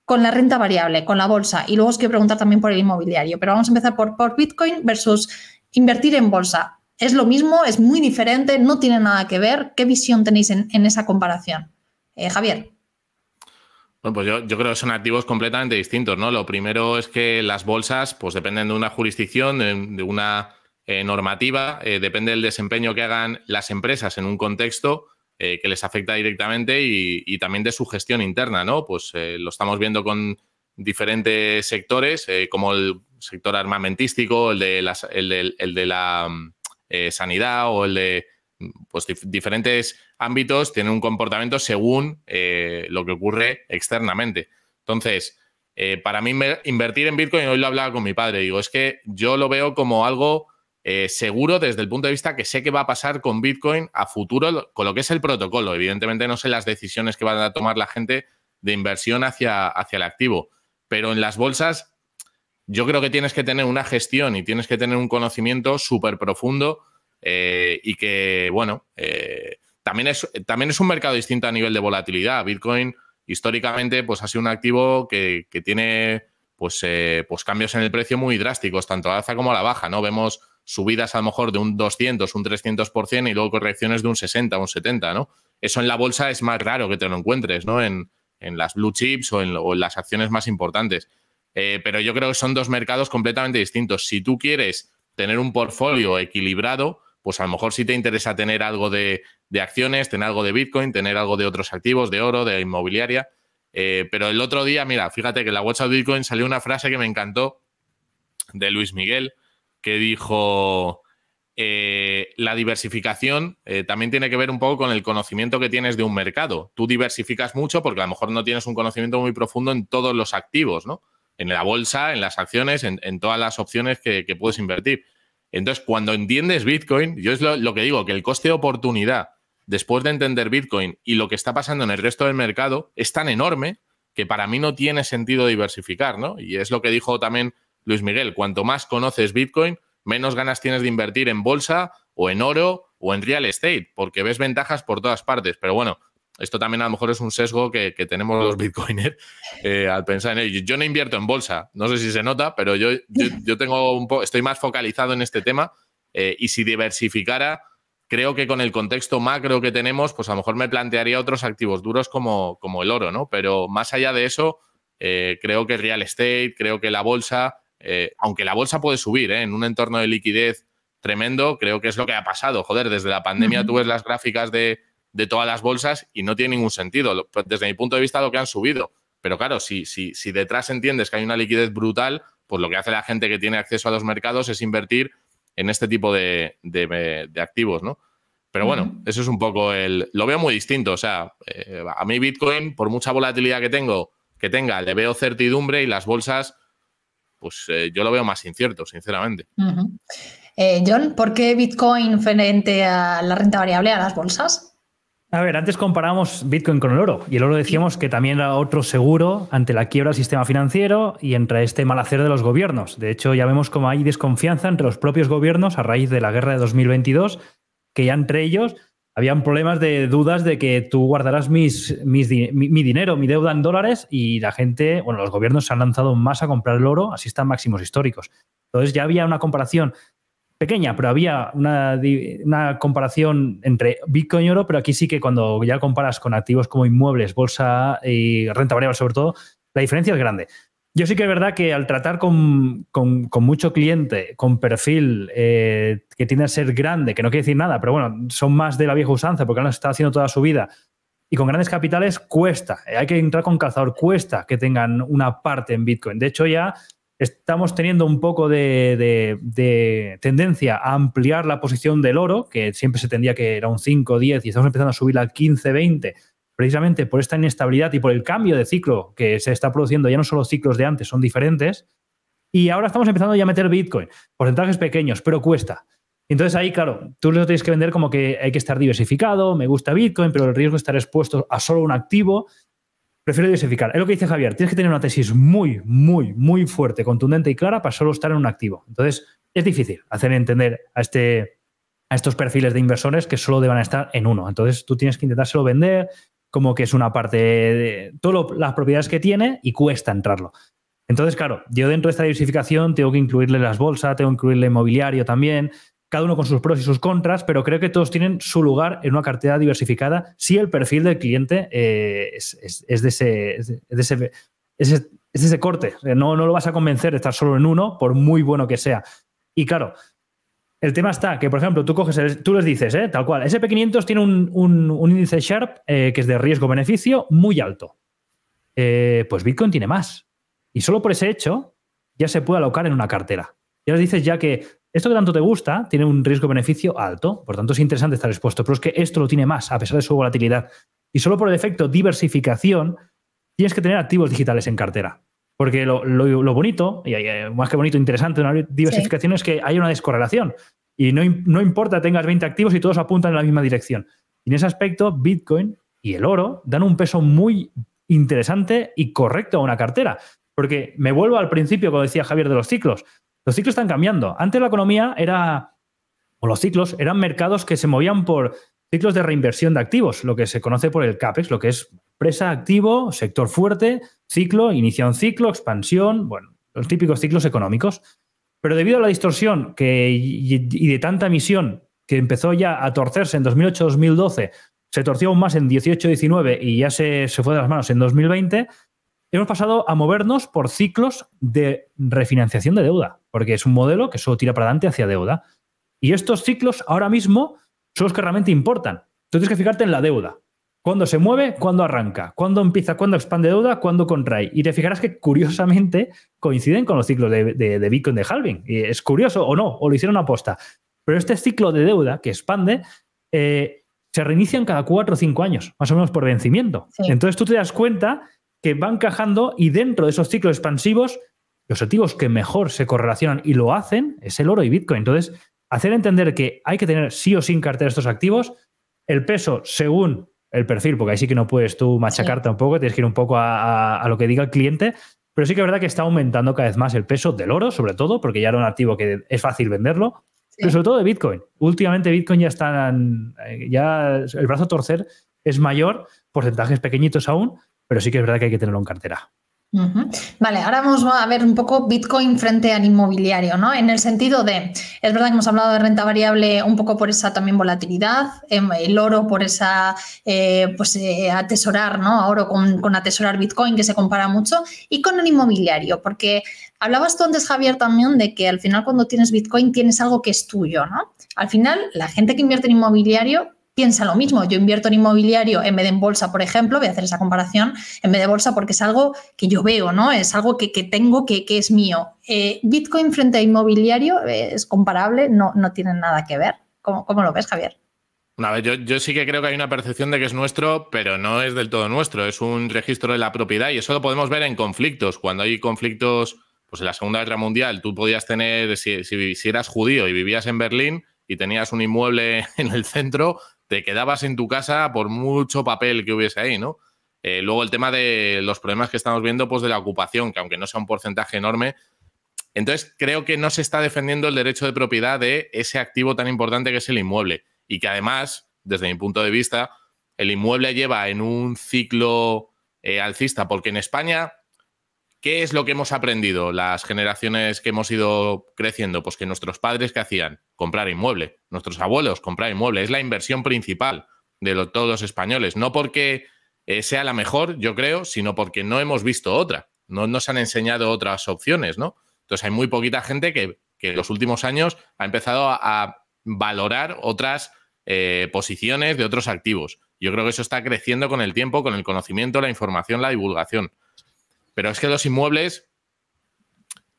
con la renta variable, con la bolsa. Y luego os quiero preguntar también por el inmobiliario, pero vamos a empezar por, por Bitcoin versus invertir en bolsa. ¿Es lo mismo? ¿Es muy diferente? ¿No tiene nada que ver? ¿Qué visión tenéis en, esa comparación? Eh, Javier. Bueno, pues yo, creo que son activos completamente distintos, ¿no? Lo primero es que las bolsas, pues dependen de una jurisdicción, de, una eh, normativa, eh, depende del desempeño que hagan las empresas en un contexto que les afecta directamente y, también de su gestión interna, ¿no? Pues lo estamos viendo con diferentes sectores, como el sector armamentístico, el de la mm, eh, sanidad o el de pues, diferentes ámbitos, tienen un comportamiento según eh, lo que ocurre externamente. Entonces, eh, para mí invertir en Bitcoin, hoy lo hablaba con mi padre, digo, es que yo lo veo como algo seguro desde el punto de vista que sé que va a pasar con Bitcoin a futuro, con lo que es el protocolo. Evidentemente no sé las decisiones que van a tomar la gente de inversión hacia, hacia el activo, pero en las bolsas yo creo que tienes que tener una gestión y tienes que tener un conocimiento súper profundo eh, y que, bueno, eh, también, es, también es un mercado distinto a nivel de volatilidad. Bitcoin históricamente pues, ha sido un activo que, tiene pues, eh, pues cambios en el precio muy drásticos, tanto a la alza como a la baja. ¿no? Vemos subidas a lo mejor de un 200, un 300% y luego correcciones de un 60, un 70. ¿no? Eso en la bolsa es más raro que te lo encuentres, ¿no? en, las blue chips o en las acciones más importantes. Eh, pero yo creo que son dos mercados completamente distintos. Si tú quieres tener un portfolio equilibrado, pues a lo mejor sí te interesa tener algo de, acciones, tener algo de Bitcoin, tener algo de otros activos, de oro, de inmobiliaria. Eh, pero el otro día, mira, fíjate que en la WhatsApp Bitcoin salió una frase que me encantó de Luis Miguel, que dijo, eh, la diversificación también tiene que ver un poco con el conocimiento que tienes de un mercado. Tú diversificas mucho porque a lo mejor no tienes un conocimiento muy profundo en todos los activos, ¿no? en la bolsa, en las acciones, en, todas las opciones que, puedes invertir. Entonces, cuando entiendes Bitcoin, yo es lo, que digo, que el coste de oportunidad después de entender Bitcoin y lo que está pasando en el resto del mercado es tan enorme que para mí no tiene sentido diversificar, ¿no? Y es lo que dijo también Luis Miguel, cuanto más conoces Bitcoin, menos ganas tienes de invertir en bolsa o en oro o en real estate, porque ves ventajas por todas partes. Pero bueno, esto también a lo mejor es un sesgo que, tenemos los bitcoiners eh, al pensar en ello. Yo no invierto en bolsa, no sé si se nota, pero yo, yo, tengo un estoy más focalizado en este tema eh, y si diversificara, creo que con el contexto macro que tenemos, pues a lo mejor me plantearía otros activos duros como, como el oro, ¿no? Pero más allá de eso, eh, creo que real estate, creo que la bolsa, aunque la bolsa puede subir en un entorno de liquidez tremendo, creo que es lo que ha pasado. Joder, desde la pandemia tú ves las gráficas de de todas las bolsas y no tiene ningún sentido. Pues, desde mi punto de vista, lo que han subido. Pero claro, si, si, si detrás entiendes que hay una liquidez brutal, pues lo que hace la gente que tiene acceso a los mercados es invertir en este tipo de, activos, ¿no? Pero bueno, eso es un poco el. Lo veo muy distinto. O sea, eh, a mí Bitcoin, por mucha volatilidad que tengo, que tenga, le veo certidumbre y las bolsas, pues eh, yo lo veo más incierto, sinceramente. Eh, John, ¿por qué Bitcoin frente a la renta variable a las bolsas? A ver, antes comparamos Bitcoin con el oro y el oro decíamos que también era otro seguro ante la quiebra del sistema financiero y entre este mal hacer de los gobiernos. De hecho, ya vemos cómo hay desconfianza entre los propios gobiernos a raíz de la guerra de 2022, que ya entre ellos habían problemas de dudas de que tú guardarás mis, mi, mi, dinero, mi deuda en dólares y la gente, bueno, los gobiernos se han lanzado más a comprar el oro, así están máximos históricos. Entonces ya había una comparación pequeña, pero había una, comparación entre Bitcoin y oro, pero aquí sí que cuando ya comparas con activos como inmuebles, bolsa y renta variable sobre todo, la diferencia es grande. Yo sí que es verdad que al tratar con, mucho cliente, con perfil eh, que tiende a ser grande, que no quiere decir nada, pero bueno, son más de la vieja usanza porque han estado haciendo toda su vida, y con grandes capitales cuesta, eh, hay que entrar con calzador, cuesta que tengan una parte en Bitcoin. De hecho, ya estamos teniendo un poco de, tendencia a ampliar la posición del oro, que siempre se tendía que era un 5, 10 y estamos empezando a subir a 15, 20, precisamente por esta inestabilidad y por el cambio de ciclo que se está produciendo, ya no son los ciclos de antes, son diferentes. Y ahora estamos empezando ya a meter Bitcoin, porcentajes pequeños, pero cuesta. Entonces ahí, claro, tú lo tienes que vender como que hay que estar diversificado, me gusta Bitcoin, pero el riesgo de estar expuesto a solo un activo Prefiero diversificar. Es lo que dice Javier, tienes que tener una tesis muy, muy, muy fuerte, contundente y clara para solo estar en un activo. Entonces, es difícil hacer entender a, este, a estos perfiles de inversores que solo deban estar en uno. Entonces, tú tienes que intentárselo vender como que es una parte de todas las propiedades que tiene y cuesta entrarlo. Entonces, claro, yo dentro de esta diversificación tengo que incluirle las bolsas, tengo que incluirle inmobiliario también, cada uno con sus pros y sus contras, pero creo que todos tienen su lugar en una cartera diversificada si el perfil del cliente eh, es, de ese, ese, ese corte. No, no lo vas a convencer de estar solo en uno, por muy bueno que sea. Y claro, el tema está que, por ejemplo, tú coges, tú les dices, eh, tal cual, SP500 tiene un, índice Sharp eh, que es de riesgo-beneficio muy alto. pues Bitcoin tiene más. Y solo por ese hecho ya se puede alocar en una cartera. Ya les dices ya que esto que tanto te gusta tiene un riesgo-beneficio alto, por tanto es interesante estar expuesto, pero es que esto lo tiene más, a pesar de su volatilidad. Y solo por el efecto diversificación, tienes que tener activos digitales en cartera. Porque lo, bonito, y eh, más que bonito, interesante de una diversificación es que hay una descorrelación. Y no, no importa, tengas 20 activos y todos apuntan en la misma dirección. en ese aspecto, Bitcoin y el oro dan un peso muy interesante y correcto a una cartera. Porque me vuelvo al principio, como decía Javier, de los ciclos. Los ciclos están cambiando. Antes la economía era, o los ciclos, eran mercados que se movían por ciclos de reinversión de activos, lo que se conoce por el CAPEX, lo que es presa activo, sector fuerte, ciclo, inicia un ciclo, expansión, bueno, los típicos ciclos económicos. Pero debido a la distorsión que, y de tanta emisión que empezó ya a torcerse en 2008-2012, se torció aún más en 18-19 y ya se, se, fue de las manos en 2020, hemos pasado a movernos por ciclos de refinanciación de deuda, porque es un modelo que solo tira para adelante hacia deuda. Y estos ciclos ahora mismo son los que realmente importan. Tú tienes que fijarte en la deuda. ¿Cuándo se mueve? ¿Cuándo arranca? ¿Cuándo empieza? ¿Cuándo expande deuda? ¿Cuándo contrae? Y te fijarás que curiosamente coinciden con los ciclos de, de Bitcoin de halving. Y es curioso o no, o lo hicieron aposta. Pero este ciclo de deuda que expande eh, se en cada cuatro o cinco años, más o menos por vencimiento. Entonces tú te das cuenta que van cajando y dentro de esos ciclos expansivos, los activos que mejor se correlacionan y lo hacen es el oro y Bitcoin. Entonces, hacer entender que hay que tener sí o sin en cartera estos activos, el peso según el perfil, porque ahí sí que no puedes tú machacarte un poco tienes que ir un poco a, lo que diga el cliente, pero sí que es verdad que está aumentando cada vez más el peso del oro, sobre todo, porque ya era un activo que es fácil venderlo, pero sobre todo de Bitcoin. Últimamente Bitcoin ya está, eh, ya el brazo torcer es mayor, porcentajes pequeñitos aún, pero sí que es verdad que hay que tenerlo en cartera. Vale, ahora vamos a ver un poco Bitcoin frente al inmobiliario, ¿no? En el sentido de, es verdad que hemos hablado de renta variable un poco por esa también volatilidad, em, el oro por esa, eh, pues eh, atesorar, ¿no? Oro con, con atesorar Bitcoin que se compara mucho y con el inmobiliario, porque Hablabas tú antes, Javier, también de que al final cuando tienes Bitcoin tienes algo que es tuyo, ¿no? Al final, la gente que invierte en inmobiliario piensa lo mismo. Yo invierto en inmobiliario en vez de en bolsa, por ejemplo, voy a hacer esa comparación, en vez de bolsa porque es algo que yo veo, ¿no? Es algo que, tengo, que, que, es mío. Eh, Bitcoin frente a inmobiliario eh, es comparable, no, no tienen nada que ver. ¿Cómo, cómo lo ves, Javier? Una vez, yo, sí que creo que hay una percepción de que es nuestro, pero no es del todo nuestro. Es un registro de la propiedad y eso lo podemos ver en conflictos. Cuando hay conflictos, pues en la Segunda Guerra Mundial, tú podías tener, si, si, si eras judío y vivías en Berlín y tenías un inmueble en el centro, te quedabas en tu casa por mucho papel que hubiese ahí, ¿no? Eh, luego el tema de los problemas que estamos viendo, pues de la ocupación, que aunque no sea un porcentaje enorme, entonces creo que no se está defendiendo el derecho de propiedad de ese activo tan importante que es el inmueble y que además, desde mi punto de vista, el inmueble lleva en un ciclo eh, alcista, porque en España, ¿qué es lo que hemos aprendido las generaciones que hemos ido creciendo? Pues que nuestros padres que hacían comprar inmueble. Nuestros abuelos, comprar inmueble. Es la inversión principal de todos los españoles. No porque eh, sea la mejor, yo creo, sino porque no hemos visto otra. No nos han enseñado otras opciones, ¿no? Entonces hay muy poquita gente que, en los últimos años ha empezado a, valorar otras eh, posiciones de otros activos. Yo creo que eso está creciendo con el tiempo, con el conocimiento, la información, la divulgación. Pero es que los inmuebles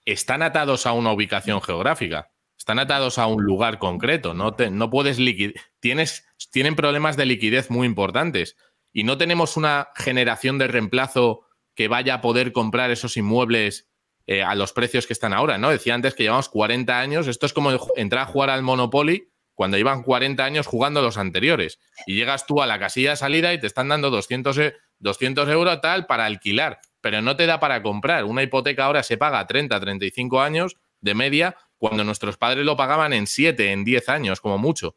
están atados a una ubicación geográfica están atados a un lugar concreto, no, te, no puedes liquidar, tienes, tienen problemas de liquidez muy importantes y no tenemos una generación de reemplazo que vaya a poder comprar esos inmuebles eh, a los precios que están ahora, ¿no? Decía antes que llevamos 40 años, esto es como entrar a jugar al Monopoly cuando llevan 40 años jugando los anteriores y llegas tú a la casilla de salida y te están dando 200, 200 e, euros tal para alquilar, pero no te da para comprar. Una hipoteca ahora se paga 30, 35 años de media cuando nuestros padres lo pagaban en 7, en 10 años, como mucho.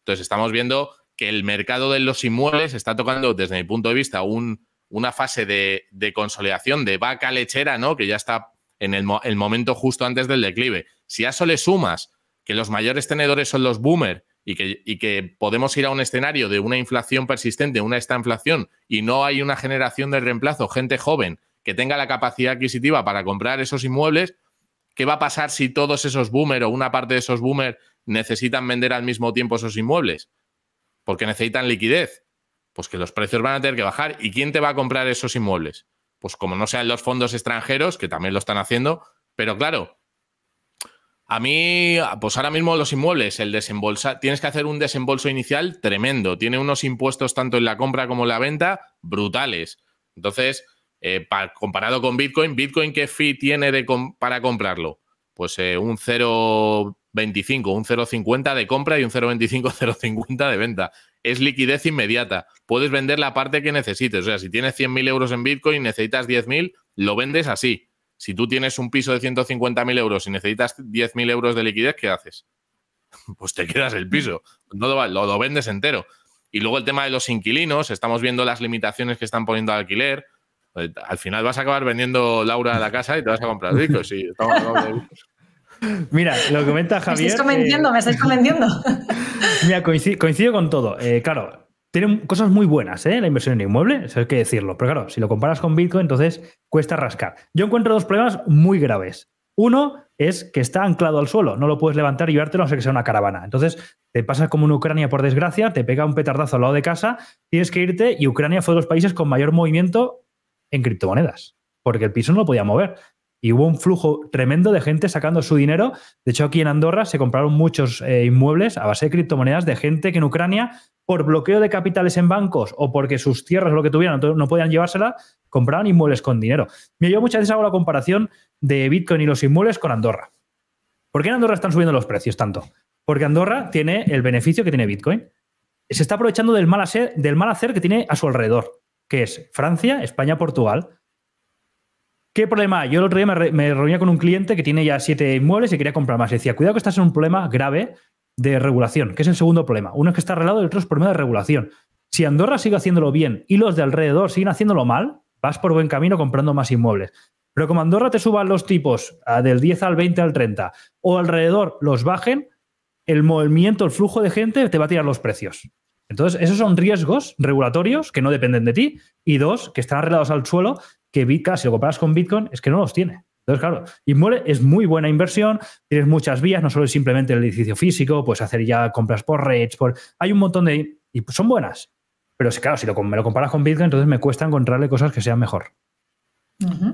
Entonces estamos viendo que el mercado de los inmuebles está tocando, desde mi punto de vista, un, una fase de, consolidación, de vaca lechera, ¿no? Que ya está en el, momento justo antes del declive. Si a eso le sumas que los mayores tenedores son los boomers y que, que podemos ir a un escenario de una inflación persistente, una esta inflación y no hay una generación de reemplazo, gente joven que tenga la capacidad adquisitiva para comprar esos inmuebles, ¿Qué va a pasar si todos esos boomers o una parte de esos boomers necesitan vender al mismo tiempo esos inmuebles? Porque necesitan liquidez. Pues que los precios van a tener que bajar. ¿Y quién te va a comprar esos inmuebles? Pues como no sean los fondos extranjeros, que también lo están haciendo, pero claro, a mí, pues ahora mismo los inmuebles, el desembolsa, tienes que hacer un desembolso inicial tremendo. Tiene unos impuestos tanto en la compra como en la venta brutales. Entonces, eh, comparado con Bitcoin, ¿Bitcoin qué fee tiene para comprarlo? Pues eh, un 0,25, un 0,50 de compra y un 0,25, 0,50 de venta. Es liquidez inmediata. Puedes vender la parte que necesites. O sea, si tienes 100.000 euros en Bitcoin y necesitas 10.000, lo vendes así. Si tú tienes un piso de 150.000 euros y necesitas 10.000 euros de liquidez, ¿qué haces? Pues te quedas el piso, no lo, lo, vendes entero. Y luego el tema de los inquilinos, estamos viendo las limitaciones que están poniendo al alquiler, pues, al final vas a acabar vendiendo Laura a la casa y te vas a comprar Bitcoin. Mira, lo comenta Javier. Eh, me estáis convenciendo, me estáis convenciendo. Mira, coincido, con todo. Eh, claro, tienen cosas muy buenas, ¿eh? La inversión en inmueble, eso hay que decirlo. Pero claro, si lo comparas con Bitcoin, entonces cuesta rascar. Yo encuentro dos problemas muy graves. Uno es que está anclado al suelo, no lo puedes levantar y llevártelo a no ser que sea una caravana. Entonces, te pasa como en Ucrania, por desgracia, te pega un petardazo al lado de casa, tienes que irte y Ucrania fue de los países con mayor movimiento en criptomonedas, porque el piso no lo podía mover. Y hubo un flujo tremendo de gente sacando su dinero. De hecho, aquí en Andorra se compraron muchos eh, inmuebles a base de criptomonedas de gente que en Ucrania, por bloqueo de capitales en bancos o porque sus tierras o lo que tuvieran no podían llevársela, compraban inmuebles con dinero. Me yo muchas veces hago la comparación de Bitcoin y los inmuebles con Andorra. ¿Por qué en Andorra están subiendo los precios tanto? Porque Andorra tiene el beneficio que tiene Bitcoin. Se está aprovechando del mal hacer, del mal hacer que tiene a su alrededor que es Francia, España, Portugal. ¿Qué problema? Yo el otro día me, reunía con un cliente que tiene ya siete inmuebles y quería comprar más. Y decía, cuidado que estás en un problema grave de regulación, que es el segundo problema. Uno es que está arreglado y el otro es problema de regulación. Si Andorra sigue haciéndolo bien y los de alrededor siguen haciéndolo mal, vas por buen camino comprando más inmuebles. Pero como Andorra te suban los tipos ah, del 10 al 20 al 30 o alrededor los bajen, el movimiento, el flujo de gente te va a tirar los precios. Entonces, esos son riesgos regulatorios que no dependen de ti y dos, que están arreglados al suelo, que Bitcoin, si lo comparas con Bitcoin, es que no los tiene. Entonces, claro, Inmueble es muy buena inversión, tienes muchas vías, no solo es simplemente el edificio físico, puedes hacer ya compras por rates, por... hay un montón de... y son buenas. Pero claro, si me lo comparas con Bitcoin, entonces me cuesta encontrarle cosas que sean mejor.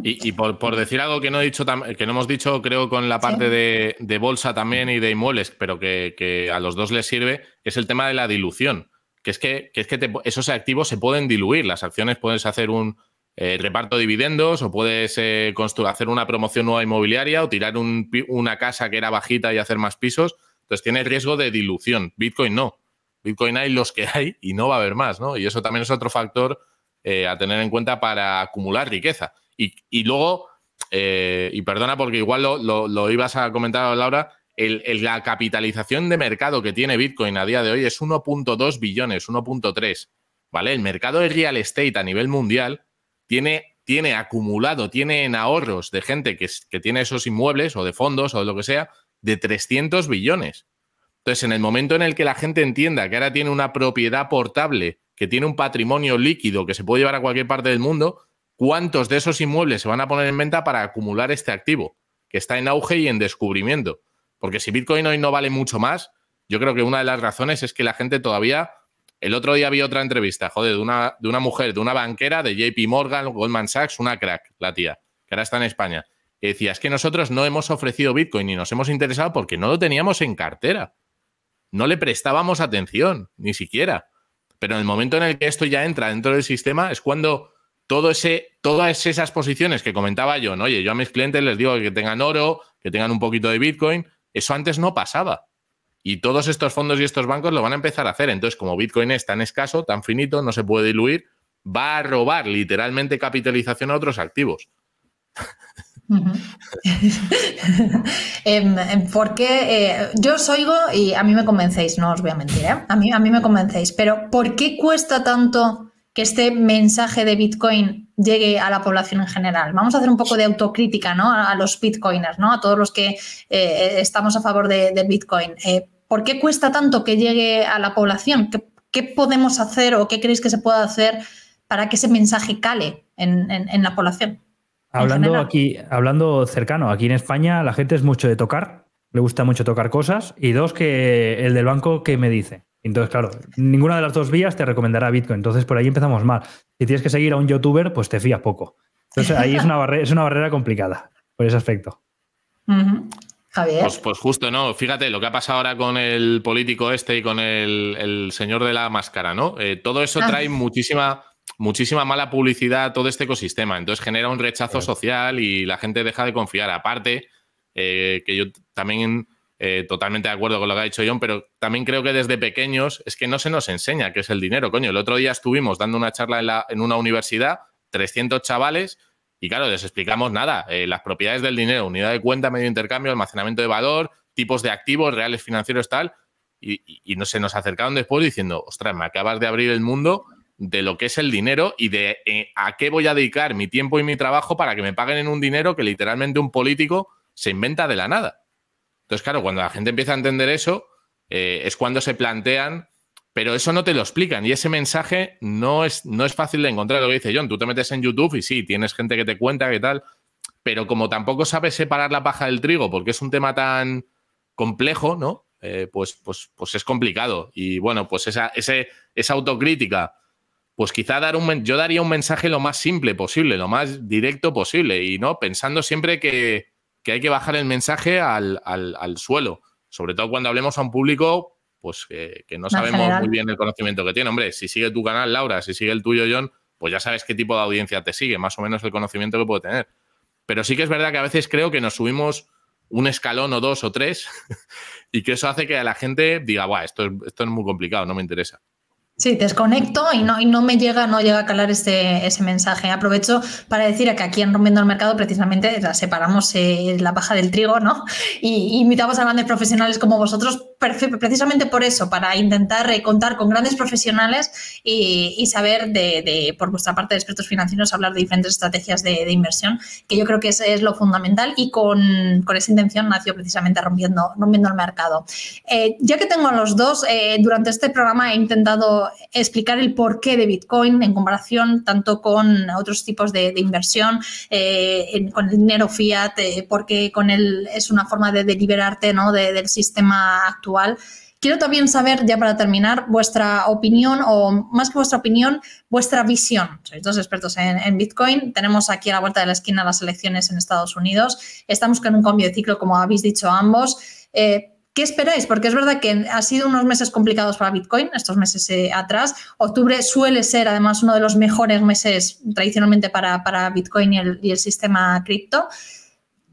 Y, por, decir algo que no, he dicho que no hemos dicho, creo, con la parte de, bolsa también y de inmuebles, pero que, a los dos les sirve, es el tema de la dilución que es que, es que esos activos se pueden diluir. Las acciones puedes hacer un eh, reparto de dividendos o puedes eh, hacer una promoción nueva inmobiliaria o tirar una casa que era bajita y hacer más pisos. Entonces tiene riesgo de dilución. Bitcoin no. Bitcoin hay los que hay y no va a haber más, ¿no? Y eso también es otro factor eh, a tener en cuenta para acumular riqueza. Y, luego, y perdona porque igual lo, lo, lo ibas a comentar, Laura, la capitalización de mercado que tiene Bitcoin a día de hoy es 1.2 billones, 1.3, ¿vale? El mercado de real estate a nivel mundial tiene, tiene acumulado, tiene en ahorros de gente que, que tiene esos inmuebles o de fondos o de lo que sea, de 300 billones. Entonces, en el momento en el que la gente entienda que ahora tiene una propiedad portable, que tiene un patrimonio líquido que se puede llevar a cualquier parte del mundo, ¿cuántos de esos inmuebles se van a poner en venta para acumular este activo? Que está en auge y en descubrimiento. Porque si Bitcoin hoy no vale mucho más, yo creo que una de las razones es que la gente todavía. El otro día vi otra entrevista, joder, de una, de una mujer, de una banquera de JP Morgan, Goldman Sachs, una crack, la tía, que ahora está en España. Que decía, es que nosotros no hemos ofrecido Bitcoin ni nos hemos interesado porque no lo teníamos en cartera. No le prestábamos atención, ni siquiera. Pero en el momento en el que esto ya entra dentro del sistema es cuando todo ese, todas esas posiciones que comentaba yo, ¿no? oye, yo a mis clientes les digo que tengan oro, que tengan un poquito de Bitcoin, eso antes no pasaba. Y todos estos fondos y estos bancos lo van a empezar a hacer. Entonces, como Bitcoin es tan escaso, tan finito, no se puede diluir, va a robar literalmente capitalización a otros activos. Em, em, porque eh, yo os oigo y a mí me convencéis, no os voy a mentir, ¿eh? a, mí, a mí me convencéis, pero ¿por qué cuesta tanto este mensaje de Bitcoin llegue a la población en general. Vamos a hacer un poco de autocrítica a, los bitcoiners, ¿no? a todos los que eh, estamos a favor de Bitcoin. Eh, ¿Por qué cuesta tanto que llegue a la población? ¿Qué, podemos hacer o qué creéis que se pueda hacer para que ese mensaje cale en, la población? Hablando aquí, hablando cercano, aquí en España la gente es mucho de tocar, le gusta mucho tocar cosas. Y dos, que el del banco, ¿qué me dice? Entonces, claro, ninguna de las dos vías te recomendará Bitcoin. Entonces, por ahí empezamos mal. Si tienes que seguir a un youtuber, pues te fías poco. Entonces, ahí es una, es una barrera complicada por ese aspecto. Javier. Pues, pues, justo, ¿no? Fíjate lo que ha pasado ahora con el político este y con el, señor de la máscara, ¿no? Eh, todo eso ah. trae muchísima, muchísima mala publicidad a todo este ecosistema. Entonces genera un rechazo social y la gente deja de confiar. Aparte, eh, que yo también eh, totalmente de acuerdo con lo que ha dicho John, pero también creo que desde pequeños es que no se nos enseña qué es el dinero, coño. El otro día estuvimos dando una charla en, una universidad, 300 chavales, y claro, les explicamos nada, eh, las propiedades del dinero, unidad de cuenta, medio de intercambio, almacenamiento de valor, tipos de activos, reales financieros, tal, y, no se nos acercaron después diciendo, ostras, me acabas de abrir el mundo de lo que es el dinero y de eh, a qué voy a dedicar mi tiempo y mi trabajo para que me paguen en un dinero que literalmente un político se inventa de la nada. Entonces, claro, cuando la gente empieza a entender eso, eh, es cuando se plantean, pero eso no te lo explican y ese mensaje no es, no es fácil de encontrar. Lo que dice John, tú te metes en YouTube y sí, tienes gente que te cuenta qué tal, pero como tampoco sabes separar la paja del trigo porque es un tema tan complejo, ¿no? Eh, pues, pues, pues es complicado. Y bueno, pues esa, ese, esa autocrítica, pues quizá dar un, yo daría un mensaje lo más simple posible, lo más directo posible y no pensando siempre que, que hay que bajar el mensaje al, suelo, sobre todo cuando hablemos a un público pues que, no sabemos muy bien el conocimiento que tiene. Hombre, si sigue tu canal, Laura, si sigue el tuyo, John, pues ya sabes qué tipo de audiencia te sigue, más o menos el conocimiento que puede tener. Pero sí que es verdad que a veces creo que nos subimos un escalón o dos o tres y que eso hace que a la gente diga, Buah, esto, esto es muy complicado, no me interesa. Sí, desconecto y no, y no me llega, no llega a calar ese, ese mensaje. Aprovecho para decir que aquí en Rompiendo el Mercado precisamente separamos eh, la paja del trigo, ¿no? y invitamos a grandes profesionales como vosotros precisamente por eso, para intentar eh, contar con grandes profesionales y, saber de, por vuestra parte de expertos financieros, hablar de diferentes estrategias de, inversión, que yo creo que es lo fundamental y con, esa intención nació precisamente rompiendo, rompiendo el mercado. Eh, ya que tengo a los dos, eh, durante este programa he intentado explicar el porqué de Bitcoin en comparación tanto con otros tipos de, inversión, con el dinero fiat, porque con él es una forma de deliberarte ¿no? del sistema actual Quiero también saber, ya para terminar, vuestra opinión o más que vuestra opinión, vuestra visión. Sois dos expertos en, Bitcoin. Tenemos aquí a la vuelta de la esquina las elecciones en Estados Unidos. Estamos con un cambio de ciclo, como habéis dicho ambos. Eh, ¿Qué esperáis? Porque es verdad que ha sido unos meses complicados para Bitcoin, estos meses eh, atrás. Octubre suele ser además uno de los mejores meses tradicionalmente para, Bitcoin y el sistema cripto.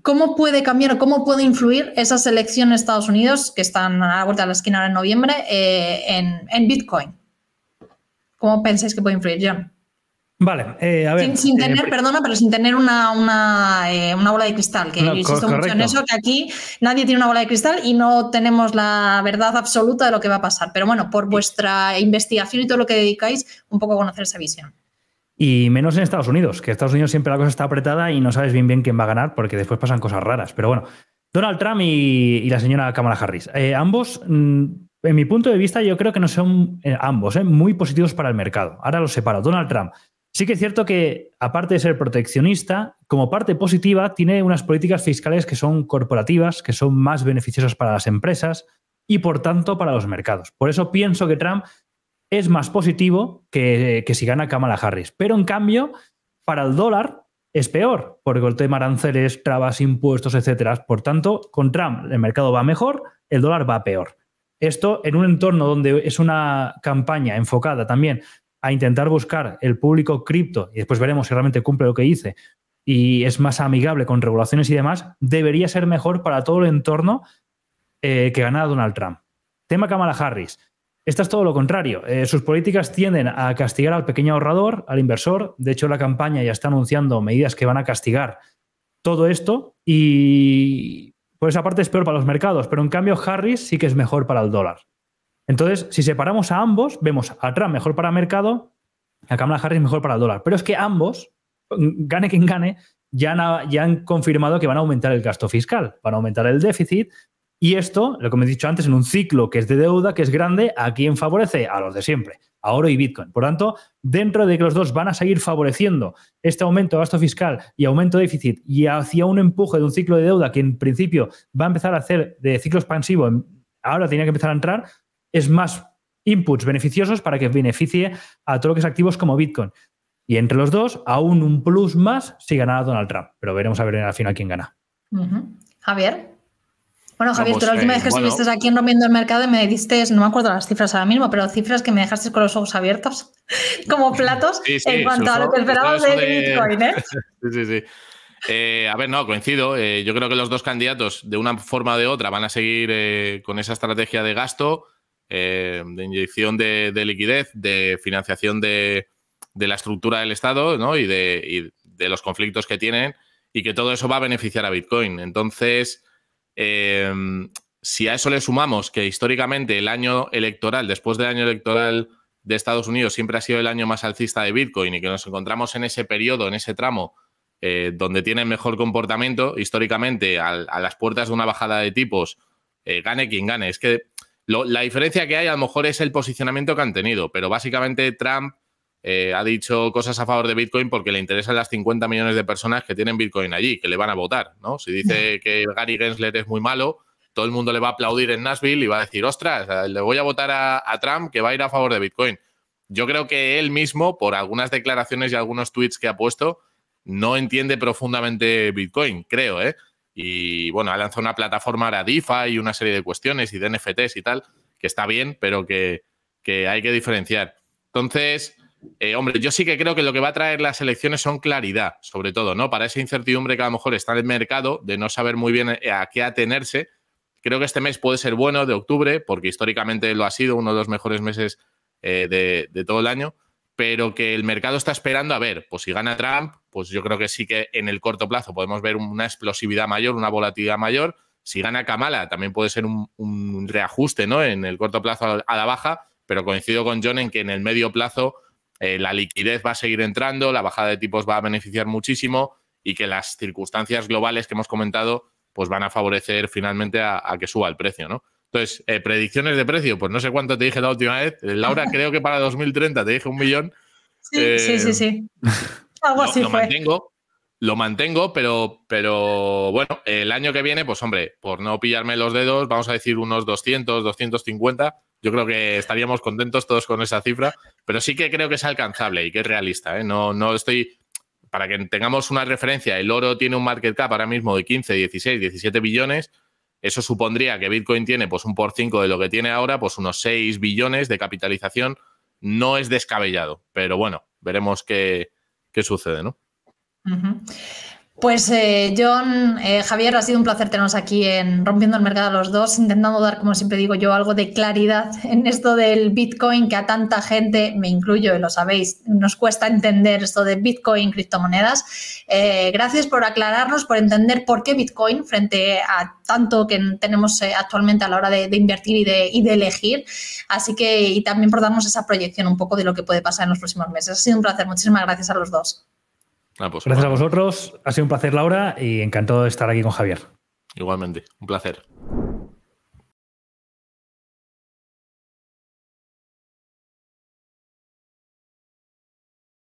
¿Cómo puede cambiar o cómo puede influir esa selección de Estados Unidos, que están a la vuelta de la esquina ahora en noviembre, eh, en, Bitcoin? ¿Cómo pensáis que puede influir, John? Vale, eh, a ver. Sin, eh, tener, perdona, pero sin tener una, bola de cristal, que yo insisto mucho en eso, que aquí nadie tiene una bola de cristal y no tenemos la verdad absoluta de lo que va a pasar. Pero bueno, por vuestra investigación y todo lo que dedicáis, un poco conocer esa visión. Y menos en Estados Unidos, que en Estados Unidos siempre la cosa está apretada y no sabes bien bien quién va a ganar porque después pasan cosas raras. Pero bueno, Donald Trump y, la señora Kamala Harris, eh, ambos, mm, en mi punto de vista, yo creo que no son eh, ambos eh, muy positivos para el mercado. Ahora los separo. Donald Trump, sí que es cierto que, aparte de ser proteccionista, como parte positiva, tiene unas políticas fiscales que son corporativas, que son más beneficiosas para las empresas y, por tanto, para los mercados. Por eso pienso que Trump es más positivo que, si gana Kamala Harris. Pero en cambio, para el dólar es peor, porque el tema aranceles, trabas, impuestos, etc. Por tanto, con Trump el mercado va mejor, el dólar va peor. Esto en un entorno donde es una campaña enfocada también a intentar buscar el público cripto, y después veremos si realmente cumple lo que dice, y es más amigable con regulaciones y demás, debería ser mejor para todo el entorno eh, que gana Donald Trump. Tema Kamala Harris. Esta es todo lo contrario. Eh, sus políticas tienden a castigar al pequeño ahorrador, al inversor. De hecho, la campaña ya está anunciando medidas que van a castigar todo esto y por esa parte es peor para los mercados, pero en cambio Harris sí que es mejor para el dólar. Entonces, si separamos a ambos, vemos a Trump mejor para el mercado, a Kamala Harris mejor para el dólar. Pero es que ambos, gane quien gane, ya ya han confirmado que van a aumentar el gasto fiscal, van a aumentar el déficit, y esto, lo que me he dicho antes, en un ciclo que es de deuda, que es grande, ¿a quién favorece? A los de siempre, a oro y Bitcoin. Por tanto, dentro de que los dos van a seguir favoreciendo este aumento de gasto fiscal y aumento de déficit y hacia un empuje de un ciclo de deuda que en principio va a empezar a hacer de ciclo expansivo, ahora tenía que empezar a entrar, es más inputs beneficiosos para que beneficie a todo lo que es activos como Bitcoin. Y entre los dos, aún un plus más si gana Donald Trump. Pero veremos a ver al final quién gana. A ver. Javier. Bueno, Javier, tú la última vez eh, que estuviste aquí en Rompiendo el Mercado y me diste, no me acuerdo las cifras ahora mismo, pero cifras que me dejaste con los ojos abiertos, como platos, en cuanto a lo que esperabas de, Bitcoin. ¿eh? sí, sí, sí. Eh, a ver, no, coincido. Eh, yo creo que los dos candidatos, de una forma o de otra, van a seguir con esa estrategia de gasto, de inyección de, liquidez, de financiación de, la estructura del Estado ¿no? y de los conflictos que tienen, y que todo eso va a beneficiar a Bitcoin. Entonces, Em, si a eso le sumamos que históricamente el año electoral, después del año electoral de Estados Unidos, siempre ha sido el año más alcista de Bitcoin y que nos encontramos en ese periodo, en ese tramo, eh, donde tienen mejor comportamiento, históricamente, a las puertas de una bajada de tipos, eh, gane quien gane. Es que la diferencia que hay a lo mejor es el posicionamiento que han tenido, pero básicamente Trump eh, ha dicho cosas a favor de Bitcoin porque le interesan las 50 millones de personas que tienen Bitcoin allí, que le van a votar, ¿no? Si dice que Gary Gensler es muy malo, todo el mundo le va a aplaudir en Nashville y va a decir, ostras, eh, le voy a votar a, Trump que va a ir a favor de Bitcoin. Yo creo que él mismo, por algunas declaraciones y algunos tweets que ha puesto, no entiende profundamente Bitcoin, creo, ¿eh? Y bueno, ha lanzado una plataforma ahora DeFi y una serie de cuestiones y de NFTs y tal, que está bien, pero que hay que diferenciar. Entonces, eh, hombre, yo sí que creo que lo que va a traer las elecciones son claridad, sobre todo, ¿no? Para esa incertidumbre que a lo mejor está en el mercado, de no saber muy bien eh, a qué atenerse. Creo que este mes puede ser bueno de octubre, porque históricamente lo ha sido uno de los mejores meses eh, de, todo el año, pero que el mercado está esperando a ver, pues si gana Trump, pues yo creo que sí que en el corto plazo podemos ver una explosividad mayor, una volatilidad mayor. Si gana Kamala, también puede ser un reajuste, ¿no? En el corto plazo a la baja, pero coincido con John en que en el medio plazo eh, la liquidez va a seguir entrando, la bajada de tipos va a beneficiar muchísimo y que las circunstancias globales que hemos comentado pues van a favorecer finalmente a, que suba el precio, ¿no? Entonces, eh, predicciones de precio, pues no sé cuánto te dije la última vez. Laura, creo que para 2030 te dije un millón. Sí, sí, sí, eh, sí. Algo así lo, fue. Mantengo, lo mantengo, pero, pero bueno, el año que viene, pues hombre, por no pillarme los dedos, vamos a decir unos 200, 250 yo creo que estaríamos contentos todos con esa cifra, pero sí que creo que es alcanzable y que es realista. ¿eh? No, no estoy. Para que tengamos una referencia, el oro tiene un market cap ahora mismo de 15, 16, 17 billones. Eso supondría que Bitcoin tiene pues un por 5 de lo que tiene ahora, pues unos 6 billones de capitalización. No es descabellado, pero bueno, veremos qué, qué sucede, ¿no? Pues eh, John, eh, Javier, ha sido un placer tenernos aquí en Rompiendo el Mercado a los dos, intentando dar, como siempre digo yo, algo de claridad en esto del Bitcoin que a tanta gente, me incluyo y lo sabéis, nos cuesta entender esto de Bitcoin, criptomonedas. Eh, gracias por aclararnos, por entender por qué Bitcoin frente a tanto que tenemos actualmente a la hora de, invertir y de, y de, elegir. Así que, y también por darnos esa proyección un poco de lo que puede pasar en los próximos meses. Ha sido un placer, muchísimas gracias a los dos. Ah, pues Gracias a vosotros. Ha sido un placer, Laura, y encantado de estar aquí con Javier. Igualmente, un placer.